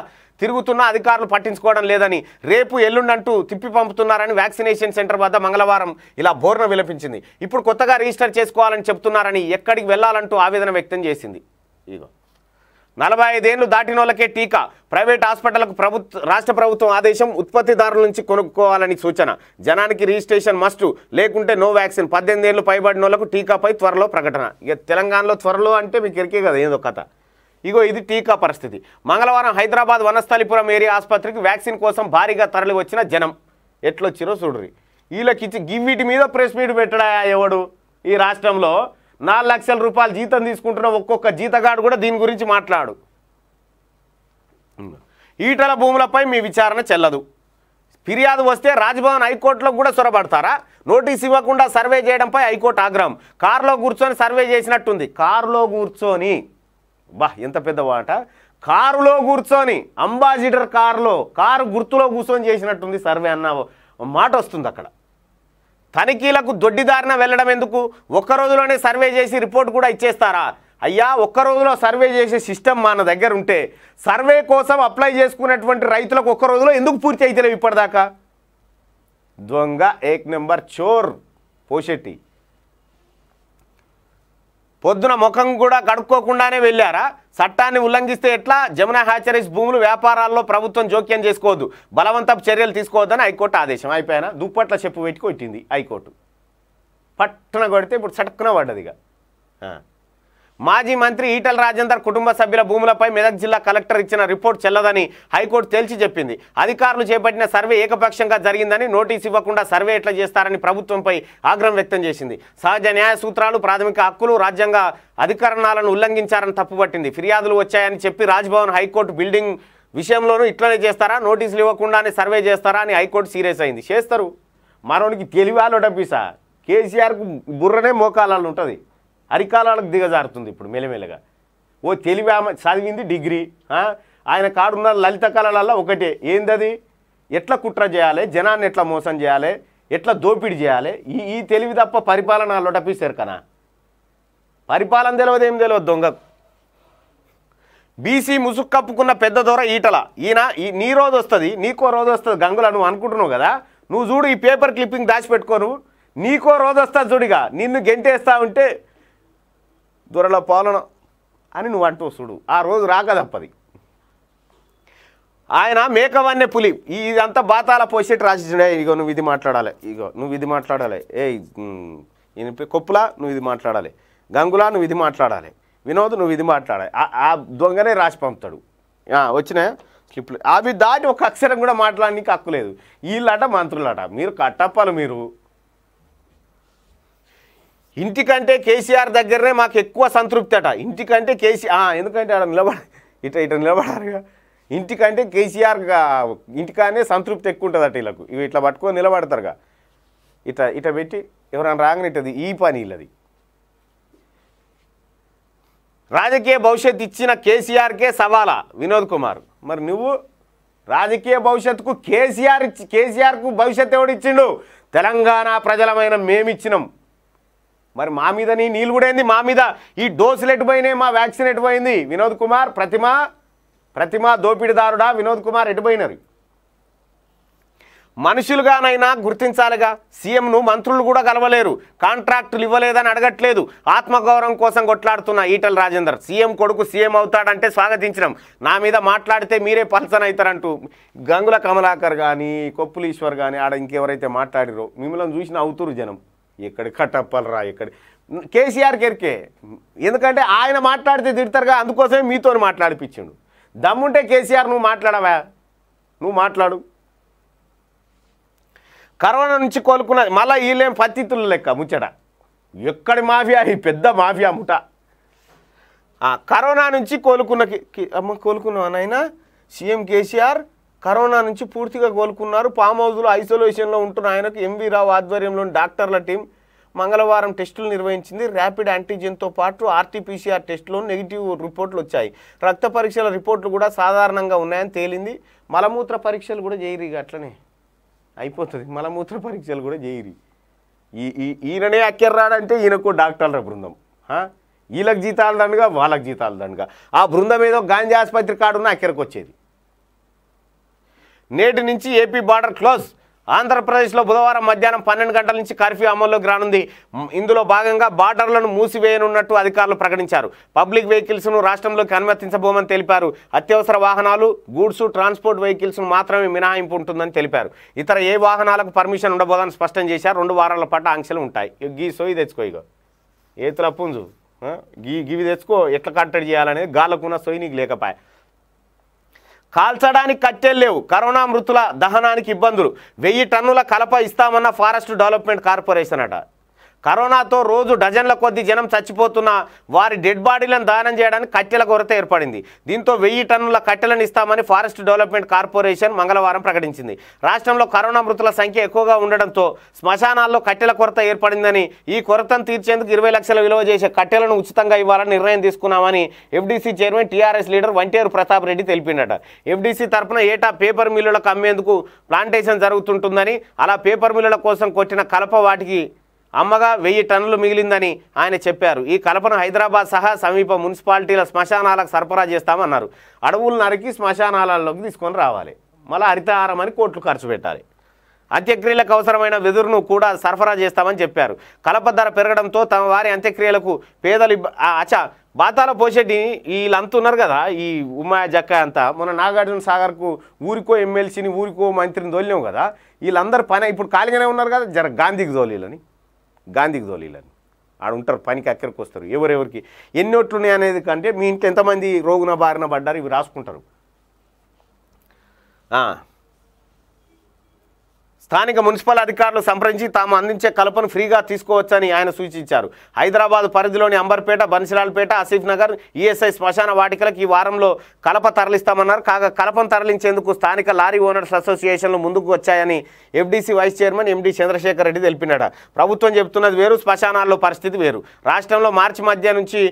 తిరుగుతున్న అధికారులు పట్టించుకోవడం లేదని రేపు ఎల్లుండంటూ తిప్పి పంపుతున్నారని వ్యాక్సినేషన్ సెంటర్ వద్ద మంగళవారం ఇలా బోర్న విలపించింది ఇప్పుడు కొత్తగా రిజిస్టర్ చేసుకోవాలని చెప్తున్నారని ఎక్కడికి వెళ్ళాలంటూ ఆవేదన వ్యక్తం చేసింది ఇదిగో నలభై ఐదేళ్లు దాటిన వాళ్ళకే టీకా ప్రైవేట్ హాస్పిటల్కు ప్రభుత్వ రాష్ట్ర ప్రభుత్వం ఆదేశం ఉత్పత్తిదారుల నుంచి కొనుక్కోవాలని సూచన జనానికి రిజిస్ట్రేషన్ మస్ట్ లేకుంటే నో వ్యాక్సిన్ పద్దెనిమిది ఏళ్ళు పైబడిన వాళ్ళకు టీకాపై త్వరలో ప్రకటన ఇక తెలంగాణలో త్వరలో అంటే మీకు ఎరికే కదా ఏదో కథ ఇగో ఇది టీకా పరిస్థితి మంగళవారం హైదరాబాద్ వనస్థలిపురం ఏరియా ఆసుపత్రికి వ్యాక్సిన్ కోసం భారీగా తరలి వచ్చిన జనం ఎట్లొచ్చిరో చూడ్రి వీళ్ళకిచ్చి గివ్విటి మీద ప్రెస్ మీట్ పెట్టడా ఎవడు ఈ రాష్ట్రంలో నాలుగు లక్షల రూపాయలు జీతం తీసుకుంటున్న ఒక్కొక్క జీతగాడు కూడా దీని గురించి మాట్లాడు ఈటల భూములపై మీ విచారణ చెల్లదు ఫిర్యాదు వస్తే రాజ్భవన్ హైకోర్టులో కూడా చొరబడతారా నోటీస్ ఇవ్వకుండా సర్వే చేయడంపై హైకోర్టు ఆగ్రహం కారులో కూర్చొని సర్వే చేసినట్టుంది కారులో కూర్చొని బా ఎంత పెద్ద వాట కారులో కూర్చొని అంబాసిడర్ కారులో కారు గుర్తులో కూర్చొని చేసినట్టుంది సర్వే అన్న మాట వస్తుంది అక్కడ తనిఖీలకు దొడ్డిదారిన వెళ్ళడం ఎందుకు ఒక్క రోజులోనే సర్వే చేసి రిపోర్ట్ కూడా ఇచ్చేస్తారా అయ్యా ఒక్క రోజులో సర్వే చేసే సిస్టమ్ మన దగ్గర ఉంటే సర్వే కోసం అప్లై చేసుకున్నటువంటి రైతులకు ఒక్క రోజులో ఎందుకు పూర్తి అయితే ఇప్పటిదాకా దొంగ ఏక్ నెంబర్ చోర్ పోషెట్టి పొద్దున ముఖం కూడా కడుక్కోకుండానే వెళ్ళారా చట్టాన్ని ఉల్లంఘిస్తే ఎట్లా జమున హాచరీస్ భూములు వ్యాపారాల్లో ప్రభుత్వం జోక్యం చేసుకోవద్దు బలవంతపు చర్యలు తీసుకోవద్దని హైకోర్టు ఆదేశం అయిపోయినా దుప్పట్ల చెప్పు పెట్టి కొట్టింది హైకోర్టు పట్టున కొడితే ఇప్పుడు చటక్కున పడ్డది ఇక మాజీ మంత్రి ఈటల రాజేందర్ కుటుంబ సభ్యుల భూములపై మెదక్ జిల్లా కలెక్టర్ ఇచ్చిన రిపోర్ట్ చెల్లదని హైకోర్టు తేల్చి చెప్పింది అధికారులు చేపట్టిన సర్వే ఏకపక్షంగా జరిగిందని నోటీస్ ఇవ్వకుండా సర్వే ఎట్లా చేస్తారని ప్రభుత్వంపై ఆగ్రహం వ్యక్తం చేసింది సహజ న్యాయ సూత్రాలు ప్రాథమిక హక్కులు రాజ్యాంగ అధికరణాలను ఉల్లంఘించారని తప్పుపట్టింది ఫిర్యాదులు వచ్చాయని చెప్పి రాజ్భవన్ హైకోర్టు బిల్డింగ్ విషయంలోనూ ఇట్లనే చేస్తారా నోటీసులు ఇవ్వకుండానే సర్వే చేస్తారా అని హైకోర్టు సీరియస్ అయింది చేస్తారు మరోనికి తెలివాలో డబ్బిసా కేసీఆర్కు బుర్రనే మోకాలాలు ఉంటుంది అరికాలాలకు దిగజారుతుంది ఇప్పుడు మెలమెలగా ఓ తెలివి ఆమె చదివింది డిగ్రీ ఆయన కాడున్న లలిత కళలల్లో ఒకటే ఏందది ఎట్లా కుట్ర చేయాలి జనాన్ని ఎట్లా మోసం చేయాలి ఎట్లా దోపిడీ చేయాలి ఈ ఈ తెలివి తప్ప పరిపాలన లొటపిస్తారు కదా పరిపాలన తెలియదు ఏం తెలియదు దొంగకు బీసీ ముసుగు కప్పుకున్న పెద్ద దొర ఈటల ఈయన ఈ నీ రోజు వస్తుంది నీకో రోజు వస్తుంది గంగుల నువ్వు అనుకుంటున్నావు కదా నువ్వు చూడు ఈ పేపర్ క్లిప్పింగ్ దాచిపెట్టుకోను నీకో రోజు వస్తుంది చూడిగా నిన్ను గెంటేస్తా ఉంటే దొరల పాలన అని నువ్వు అంటూ చూడు ఆ రోజు రాక ఆయన మేకవన్నె పులి ఇదంతా బాతాల పోసేట్టు రాసిచ్చిన ఇగో నువ్వు ఇది మాట్లాడాలి ఇగో నువ్వు ఇది మాట్లాడాలి ఏ కొప్పులా నువ్వు ఇది మాట్లాడాలి గంగులా నువ్వు ఇది మాట్లాడాలి వినోద్ నువ్వు ఇది మాట్లాడాలి ఆ దొంగనే రాసి పంపుతాడు వచ్చినా స్లిప్లు అవి దాటి ఒక అక్షరం కూడా మాట్లాడడానికి హక్కు లేదు వీళ్ళట మంత్రులట మీరు కట్టప్పాలి మీరు ఇంటికంటే కేసీఆర్ దగ్గరనే మాకు ఎక్కువ సంతృప్తి అట ఇంటికంటే కేసీఆర్ ఎందుకంటే ఆడ నిలబడ ఇట ఇట నిలబడారుగా ఇంటికంటే కేసీఆర్ ఇంటికానే సంతృప్తి ఎక్కువ ఉంటుంది అట ఇళ్ళకు ఇవి ఇట్లా పట్టుకొని నిలబడతారుగా ఇట ఇట పెట్టి ఎవరైనా రాగనిట్టది ఈ పని ఇల్లది రాజకీయ భవిష్యత్ ఇచ్చిన కేసీఆర్కే సవాలా వినోద్ కుమార్ మరి నువ్వు రాజకీయ భవిష్యత్తుకు కేసీఆర్ ఇచ్చి కేసీఆర్కు భవిష్యత్ ఎవడిచ్చిండు తెలంగాణ ప్రజలమైన మేమిచ్చినాం మరి మా మీద నీ నీళ్ళు కూడా ఏంది మా మీద ఈ డోసులు ఎటుపోయినాయి మా వ్యాక్సిన్ ఎటుపోయింది వినోద్ కుమార్ ప్రతిమ ప్రతిమ దోపిడిదారుడా వినోద్ కుమార్ ఎటుపోయినారు మనుషులుగానైనా గుర్తించాలిగా సీఎంను మంత్రులు కూడా కలవలేరు కాంట్రాక్టులు ఇవ్వలేదని అడగట్లేదు ఆత్మగౌరవం కోసం కొట్లాడుతున్న ఈటల రాజేందర్ సీఎం కొడుకు సీఎం అవుతాడంటే స్వాగతించడం నా మీద మాట్లాడితే మీరే పల్సన్ అవుతారంటూ గంగుల కమలాకర్ కానీ కొప్పులీశ్వర్ కానీ ఆడ ఇంకెవరైతే మాట్లాడిరో మిమ్మల్ని చూసిన అవుతురు జనం ఇక్కడ కట్టప్పలరా ఇక్కడ కేసీఆర్ కేరికే ఎందుకంటే ఆయన మాట్లాడితే తిడతారుగా అందుకోసమే మీతో మాట్లాడిపించాడు దమ్ముంటే కేసీఆర్ నువ్వు మాట్లాడవా నువ్వు మాట్లాడు కరోనా నుంచి కోలుకున్న మళ్ళీ వీళ్ళేం పత్తితుల లెక్క ముచ్చట ఎక్కడి మాఫియా ఈ పెద్ద మాఫియా ముట కరోనా నుంచి కోలుకున్న అమ్మ కోలుకున్నావా నాయన సీఎం కేసీఆర్ కరోనా నుంచి పూర్తిగా కోలుకున్నారు ఫామ్ హౌస్లో ఐసోలేషన్లో ఉంటున్న ఆయనకు ఎంవి రావు ఆధ్వర్యంలోని డాక్టర్ల టీం మంగళవారం టెస్టులు నిర్వహించింది ర్యాపిడ్ యాంటీజెన్తో పాటు ఆర్టీపీసీఆర్ టెస్టులో నెగిటివ్ రిపోర్ట్లు వచ్చాయి రక్త పరీక్షల రిపోర్ట్లు కూడా సాధారణంగా ఉన్నాయని తేలింది మలమూత్ర పరీక్షలు కూడా చేయరు అట్లనే అయిపోతుంది మలమూత్ర పరీక్షలు కూడా చేయరు ఈ ఈయననే అక్కెర్రాడంటే ఈయనకు డాక్టర్ల బృందం వీళ్ళకి జీతాలు దండగా వాళ్ళకి జీతాలు దండగా ఆ బృందం ఏదో గాంధీ ఆసుపత్రి కాడున్న అక్కడికి వచ్చేది నేటి నుంచి ఏపీ బార్డర్ క్లోజ్ ఆంధ్రప్రదేశ్లో బుధవారం మధ్యాహ్నం పన్నెండు గంటల నుంచి కర్ఫ్యూ అమల్లోకి రానుంది ఇందులో భాగంగా బార్డర్లను మూసివేయనున్నట్టు అధికారులు ప్రకటించారు పబ్లిక్ వెహికల్స్ను రాష్ట్రంలోకి అనుమతించబోమని తెలిపారు అత్యవసర వాహనాలు గూడ్స్ ట్రాన్స్పోర్ట్ వెహికల్స్ను మాత్రమే మినహాయింపు ఉంటుందని తెలిపారు ఇతర ఏ వాహనాలకు పర్మిషన్ ఉండబోదని స్పష్టం చేశారు రెండు వారాల పాటు ఆంక్షలు ఉంటాయి గీ సోయి తెచ్చుకో ఇగో ఏతుల పుంజు గీ గివి తెచ్చుకో ఎట్లా కట్టడి చేయాలనేది గాలకున్న సోయి నీకు లేకపాయ కాల్చడానికి కట్టెలు లేవు కరోనా మృతుల దహనానికి ఇబ్బందులు వెయ్యి టన్నుల కలప ఇస్తామన్న ఫారెస్ట్ డెవలప్మెంట్ కార్పొరేషన్ అట కరోనాతో రోజు డజన్ల కొద్ది జనం చచ్చిపోతున్న వారి డెడ్ బాడీలను దానం చేయడానికి కట్టెల కొరత ఏర్పడింది దీంతో వెయ్యి టన్నుల కట్టెలను ఇస్తామని ఫారెస్ట్ డెవలప్మెంట్ కార్పొరేషన్ మంగళవారం ప్రకటించింది రాష్ట్రంలో కరోనా మృతుల సంఖ్య ఎక్కువగా ఉండడంతో శ్మశానాల్లో కట్టెల కొరత ఏర్పడిందని ఈ కొరతను తీర్చేందుకు ఇరవై లక్షల విలువ చేసే కట్టెలను ఉచితంగా ఇవ్వాలని నిర్ణయం తీసుకున్నామని FDC chairman TRS leader Vanteru Pratap Reddy తెలిపినట ఎఫ్డీసీ తరఫున ఏటా పేపర్ మిల్లులకు అమ్మేందుకు ప్లాంటేషన్ జరుగుతుంటుందని అలా పేపర్ మిల్లుల కోసం కొట్టిన కలప వాటికి అమ్మగా వెయ్యి టన్నులు మిగిలిందని ఆయన చెప్పారు ఈ కలపను హైదరాబాద్ సహా సమీప మున్సిపాలిటీల శ్మశానాలకు సరఫరా చేస్తామన్నారు అడవులు నరికి శ్మశానాలలోకి తీసుకొని రావాలి మళ్ళీ హరితహారం అని కోట్లు ఖర్చు పెట్టాలి అంత్యక్రియలకు అవసరమైన వెదురును కూడా సరఫరా చేస్తామని చెప్పారు కలప ధర పెరగడంతో తమ వారి అంత్యక్రియలకు పేదలు అచ్చా బాతాల పోసేటి వీళ్ళంతా ఉన్నారు కదా ఈ ఉమ్మాయ జక్క అంతా మన నాగార్జున సాగర్కు ఊరికో ఎమ్మెల్సీని ఊరికో మంత్రిని తోలినాం కదా వీళ్ళందరూ పని ఇప్పుడు ఖాళీగానే ఉన్నారు కదా జర గాంధీకి తోలిలని గాంధీకి తోలిలని ఆడ ఉంటారు పనికి అక్కడికి వస్తారు ఎవరెవరికి ఎన్ని ఉన్నాయి అనేది కంటే మీ ఇంట్లో ఎంతమంది రోగున బారిన పడ్డారు ఇవి రాసుకుంటారు స్థానిక మున్సిపల్ అధికారులు సంప్రదించి తాము అందించే కలపను ఫ్రీగా తీసుకోవచ్చని ఆయన సూచించారు హైదరాబాద్ పరిధిలోని అంబర్పేట బన్సిలాల్పేట ఆసిఫ్ నగర్ ఈఎస్ఐ శ్మశాన వాటికలకు ఈ వారంలో కలప తరలిస్తామన్నారు కాగా కలపను తరలించేందుకు స్థానిక లారీ ఓనర్స్ అసోసియేషన్లు ముందుకు వచ్చాయని FDC vice chairman MD Chandrashekar Reddy తెలిపినట ప్రభుత్వం చెబుతున్నది వేరు శ్మశానాల్లో పరిస్థితి వేరు రాష్ట్రంలో మార్చి మధ్య నుంచి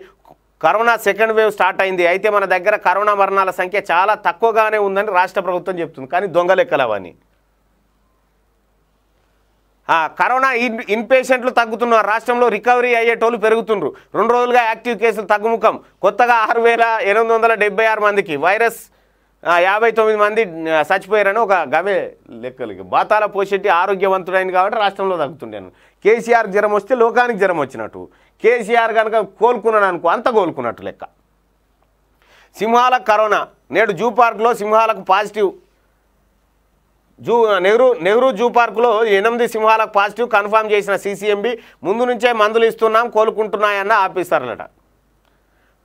కరోనా సెకండ్ వేవ్ స్టార్ట్ అయింది అయితే మన దగ్గర కరోనా మరణాల సంఖ్య చాలా తక్కువగానే ఉందని రాష్ట్ర ప్రభుత్వం చెప్తుంది కానీ దొంగలెక్కలవని కరోనా ఇన్ ఇన్పేషెంట్లు తగ్గుతున్నారు రాష్ట్రంలో రికవరీ అయ్యేటోళ్ళు పెరుగుతున్నారు రెండు రోజులుగా యాక్టివ్ కేసులు తగ్గుముఖం కొత్తగా ఆరు వేల ఎనిమిది వందల డెబ్బై ఆరు మందికి వైరస్ యాభై తొమ్మిది మంది చచ్చిపోయారని ఒక గవే లెక్కలకి బాతాల పోషెట్టి ఆరోగ్యవంతుడైంది కాబట్టి రాష్ట్రంలో తగ్గుతుండేను కేసీఆర్ జ్వరం వస్తే లోకానికి జ్వరం వచ్చినట్టు కేసీఆర్ కనుక కోలుకున్నాను అనుకో అంత కోలుకున్నట్టు లెక్క సింహాల కరోనా నేడు జూ పార్క్లో సింహాలకు positive zoo Nehru Nehru zoo పార్కులో ఎనిమిది సింహాలకు పాజిటివ్ కన్ఫామ్ చేసిన సీసీఎంబీ ముందు నుంచే మందులు ఇస్తున్నాం కోలుకుంటున్నాయన్న ఆపిస్తారనట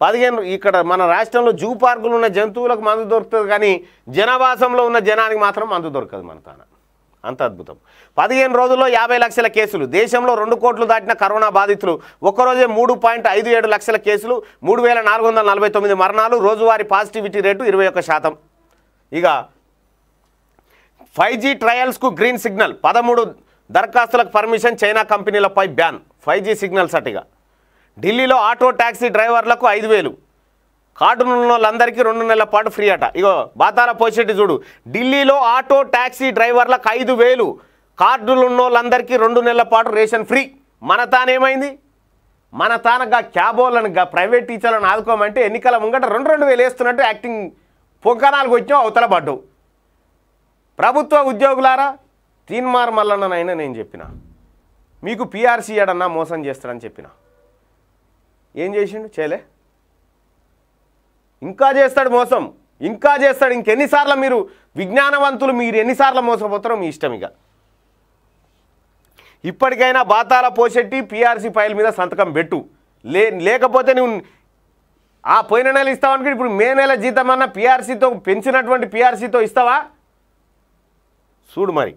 పదిహేను ఇక్కడ మన రాష్ట్రంలో జూ పార్కులు ఉన్న జంతువులకు మందు దొరుకుతుంది కానీ జనవాసంలో ఉన్న జనానికి మాత్రం మందు దొరకదు మన తాన అంత అద్భుతం పదిహేను రోజుల్లో యాభై లక్షల కేసులు దేశంలో రెండు కోట్లు దాటిన కరోనా బాధితులు ఒక్కరోజే మూడు పాయింట్ ఐదు ఏడు లక్షల కేసులు మూడు వేల నాలుగు వందల నలభై తొమ్మిది మరణాలు రోజువారీ పాజిటివిటీ రేటు ఇరవై ఒక్క శాతం ఇక ఫైవ్ జీ ట్రయల్స్కు గ్రీన్ సిగ్నల్ పదమూడు దరఖాస్తులకు పర్మిషన్ చైనా కంపెనీలపై బ్యాన్ ఫైవ్ జీ సిగ్నల్స్ అటుగా ఢిల్లీలో ఆటో ట్యాక్సీ డ్రైవర్లకు ఐదు వేలు కార్డునున్న వాళ్ళందరికీ రెండు నెలల పాటు ఫ్రీ అట ఇగో బాతారా పోసేటి చూడు ఢిల్లీలో ఆటో ట్యాక్సీ డ్రైవర్లకు ఐదు వేలు కార్డులు ఉన్నోళ్ళందరికీ రెండు నెలల పాటు రేషన్ ఫ్రీ మన తానేమైంది మన తానగా క్యాబోలను ప్రైవేట్ టీచర్లను ఆదుకోమంటే ఎన్నికల ముంగట రెండు రెండు వేలు వేస్తున్నట్టు యాక్టింగ్ పొంకనాలు వచ్చినావు అవతల పడ్డావు ప్రభుత్వ ఉద్యోగులారా తీన్మార్ మల్లన్ననైనా నేను చెప్పిన మీకు పీఆర్సీ ఏడన్నా మోసం చేస్తాడని చెప్పిన ఏం చేసిండు చేయలే ఇంకా చేస్తాడు మోసం ఇంకా చేస్తాడు ఇంకెన్నిసార్లు మీరు విజ్ఞానవంతులు మీరు ఎన్నిసార్లు మోసపోతారో మీ ఇష్టం ఇక ఇప్పటికైనా బాతాల పోషెట్టి పీఆర్సీ ఫైల్ మీద సంతకం పెట్టు లే లేకపోతే నువ్వు ఆ పోయిన నెల ఇస్తావు అనుకో ఇప్పుడు మే నెల జీతం అన్న పీఆర్సీతో పెంచినటువంటి పీఆర్సీతో ఇస్తావా చూడు మరి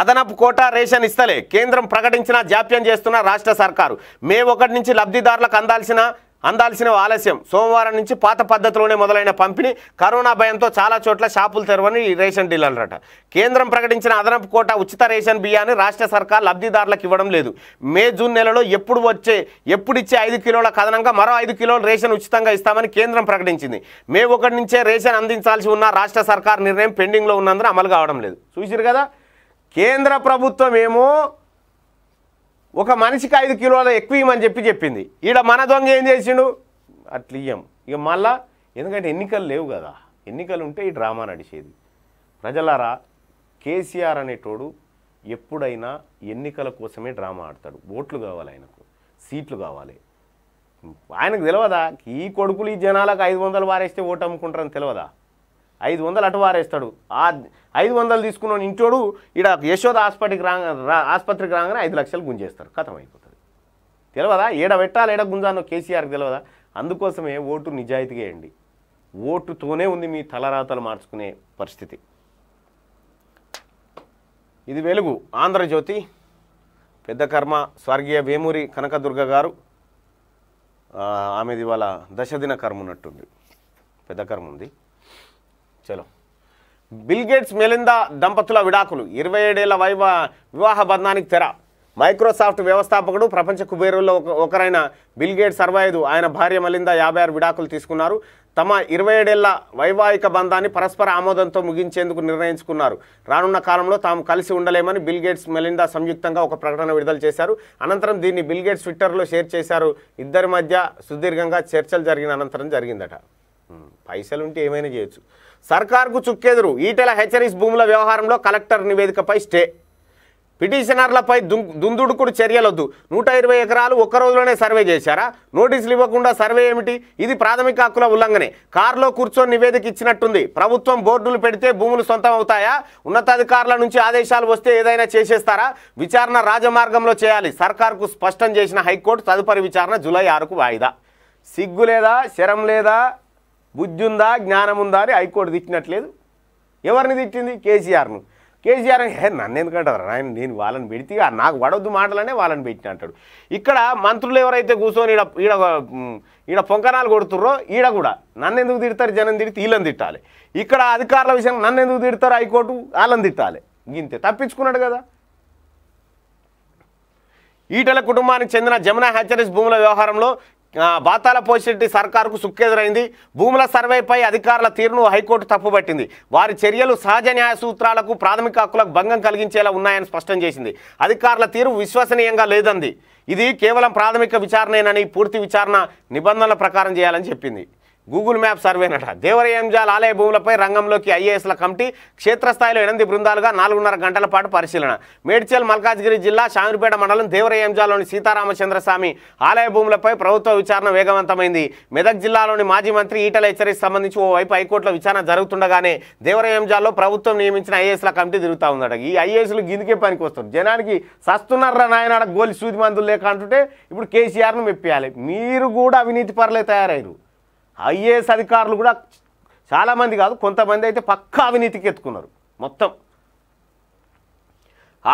అదనపు కోటా రేషన్ ఇస్తలే కేంద్రం ప్రకటించిన జాప్యం చేస్తున్న రాష్ట్ర సర్కారు మే ఒకటి నుంచి లబ్ధిదారులకు అందాల్సిన అందాల్సిన ఆలస్యం సోమవారం నుంచి పాత పద్ధతిలోనే మొదలైన పంపిణీ కరోనా భయంతో చాలా చోట్ల షాపులు తెరవని రేషన్ డీలర్లట కేంద్రం ప్రకటించిన అదనపు కోట ఉచిత రేషన్ బియ్యాన్ని రాష్ట్ర సర్కార్ లబ్ధిదారులకు ఇవ్వడం లేదు మే జూన్ నెలలో ఎప్పుడు వచ్చే ఎప్పుడు ఇచ్చే ఐదు కిలోల కథనంగా మరో ఐదు కిలోల రేషన్ ఉచితంగా ఇస్తామని కేంద్రం ప్రకటించింది మే ఒకటి నుంచే రేషన్ అందించాల్సి ఉన్న రాష్ట్ర సర్కార్ నిర్ణయం పెండింగ్లో ఉన్నందున అమలు కావడం లేదు చూసిరు కదా కేంద్ర ప్రభుత్వం ఏమో ఒక మనిషికి ఐదు కిలోల ఎక్కువ ఇవ్వమని చెప్పి చెప్పింది ఈడ మన దొంగ ఏం చేసిండు అట్లా ఇయ్యం ఇక మళ్ళా ఎందుకంటే ఎన్నికలు లేవు కదా ఎన్నికలు ఉంటే ఈ డ్రామా నడిచేది ప్రజలారా కేసీఆర్ అనేటోడు ఎప్పుడైనా ఎన్నికల కోసమే డ్రామా ఆడతాడు ఓట్లు కావాలి ఆయనకు సీట్లు కావాలి ఆయనకు తెలియదా ఈ కొడుకులు ఈ జనాలకు ఐదు వందలు వారేస్తే ఓటు అమ్ముకుంటారని తెలియదా ఐదు వందలు అటు వారేస్తాడు ఆ ఐదు వందలు తీసుకున్న ఇంటోడు ఇక్కడ యశోద హాస్పిటల్కి రా ఆసుపత్రికి రాగానే ఐదు లక్షలు గుంజేస్తారు కథం అయిపోతుంది తెలియదా ఏడ పెట్టాలి ఏడ గుంజానో కేసీఆర్కి తెలియదా అందుకోసమే ఓటు నిజాయితీగా వేయండి ఓటుతోనే ఉంది మీ తలరాతలు మార్చుకునే పరిస్థితి ఇది వెలుగు ఆంధ్రజ్యోతి పెద్ద కర్మ స్వర్గీయ వేమూరి కనకదుర్గ గారు ఆమెది వాళ్ళ దశదిన కర్మ ఉన్నట్టుంది పెద్ద కర్మ ఉంది చలో బిల్గేట్స్ మెలిందా దంపతుల విడాకులు ఇరవై ఏడేళ్ల వైవ వివాహ బంధానికి తెర మైక్రోసాఫ్ట్ వ్యవస్థాపకుడు ప్రపంచ కుబేరుల్లో ఒకరైన బిల్గేట్ అరవై ఆయన భార్య మలిందా యాభై ఆరు విడాకులు తీసుకున్నారు తమ ఇరవై ఏడేళ్ల వైవాహిక బంధాన్ని పరస్పర ఆమోదంతో ముగించేందుకు నిర్ణయించుకున్నారు రానున్న కాలంలో తాము కలిసి ఉండలేమని బిల్గేట్స్ మెలిందా సంయుక్తంగా ఒక ప్రకటన విడుదల చేశారు అనంతరం దీన్ని బిల్గేట్స్ ట్విట్టర్లో షేర్ చేశారు ఇద్దరి మధ్య సుదీర్ఘంగా చర్చలు జరిగిన అనంతరం జరిగిందట పైసలుంటే ఏమైనా చేయొచ్చు సర్కార్కు చుక్కెదురు ఈటెల హెచ్చరిస్ భూముల వ్యవహారంలో కలెక్టర్ నివేదికపై స్టే పిటిషనర్లపై దుందుడుకుడు చర్యలొద్దు నూట ఇరవై ఎకరాలు ఒక్క రోజులోనే సర్వే చేశారా నోటీసులు ఇవ్వకుండా సర్వే ఏమిటి ఇది ప్రాథమిక హక్కుల ఉల్లంఘనే కారులో కూర్చొని నివేదిక ఇచ్చినట్టుంది ప్రభుత్వం బోర్డులు పెడితే భూములు సొంతం అవుతాయా ఉన్నతాధికారుల నుంచి ఆదేశాలు వస్తే ఏదైనా చేసేస్తారా విచారణ రాజమార్గంలో చేయాలి సర్కార్కు స్పష్టం చేసిన హైకోర్టు తదుపరి విచారణ జూలై ఆరుకు వాయిదా సిగ్గు లేదా శరం లేదా బుద్ధి ఉందా జ్ఞానం ఉందా అని హైకోర్టు తిట్టినట్లేదు ఎవరిని తిట్టింది కేసీఆర్ను కేసీఆర్ హే నన్ను ఎందుకంటారు ఆయన నేను వాళ్ళని పెడితే నాకు పడవద్దు మాటలనే వాళ్ళని పెట్టిన అంటాడు ఇక్కడ మంత్రులు ఎవరైతే కూర్చొని ఈడ ఈడ ఈడ పొంకనాలు కొడుతుర్రో ఈడ కూడా నన్ను ఎందుకు తిడతారు జనం తిడితే వీళ్ళని తిట్టాలి ఇక్కడ అధికారుల విషయం నన్ను ఎందుకు తిడతారు హైకోర్టు వాళ్ళని తిట్టాలి ఇంతే తప్పించుకున్నాడు కదా ఈటల కుటుంబానికి చెందిన జమున హ్యాచరీస్ భూముల వ్యవహారంలో బాతాల పోసిరెడ్డి సర్కారుకు సుక్కెదురైంది భూముల సర్వేపై అధికారుల తీరును హైకోర్టు తప్పుబట్టింది వారి చర్యలు సహజ న్యాయ సూత్రాలకు ప్రాథమిక హక్కులకు భంగం కలిగించేలా ఉన్నాయని స్పష్టం చేసింది అధికారుల తీరు విశ్వసనీయంగా లేదంది ఇది కేవలం ప్రాథమిక విచారణేనని పూర్తి విచారణ నిబంధనల ప్రకారం చేయాలని చెప్పింది గూగుల్ మ్యాప్ సర్వేనట దేవరయంజాల్ ఆలయ భూములపై రంగంలోకి ఐఏఎస్ల కమిటీ క్షేత్రస్థాయిలో ఎనిమిది బృందాలుగా నాలుగున్నర గంటల పాటు పరిశీలన మేడ్చల్ మల్కాజ్గిరి జిల్లా శామిరిపేట మండలం దేవరయంజాల్లోని సీతారామచంద్రస్వామి ఆలయ భూములపై ప్రభుత్వ విచారణ వేగవంతమైంది మెదక్ జిల్లాలోని మాజీ మంత్రి ఈటల హెచ్చరికి సంబంధించి ఓవైపు హైకోర్టులో విచారణ జరుగుతుండగానే దేవరయంజాల్లో ప్రభుత్వం నియమించిన ఐఏఎస్ల కమిటీ తిరుగుతూ ఉందట ఈ ఐఏఎస్లు గిందుకే పనికి వస్తారు జనానికి సస్తున్నారా నాయనాడ గోలి సూది మందులు లేక అంటుంటే ఇప్పుడు కేసీఆర్ను మెప్పియాలి మీరు కూడా అవినీతి పరులే తయారయ్యారు ఐఏఎస్ అధికారులు కూడా చాలామంది కాదు కొంతమంది అయితే పక్కా అవినీతికి ఎత్తుకున్నారు మొత్తం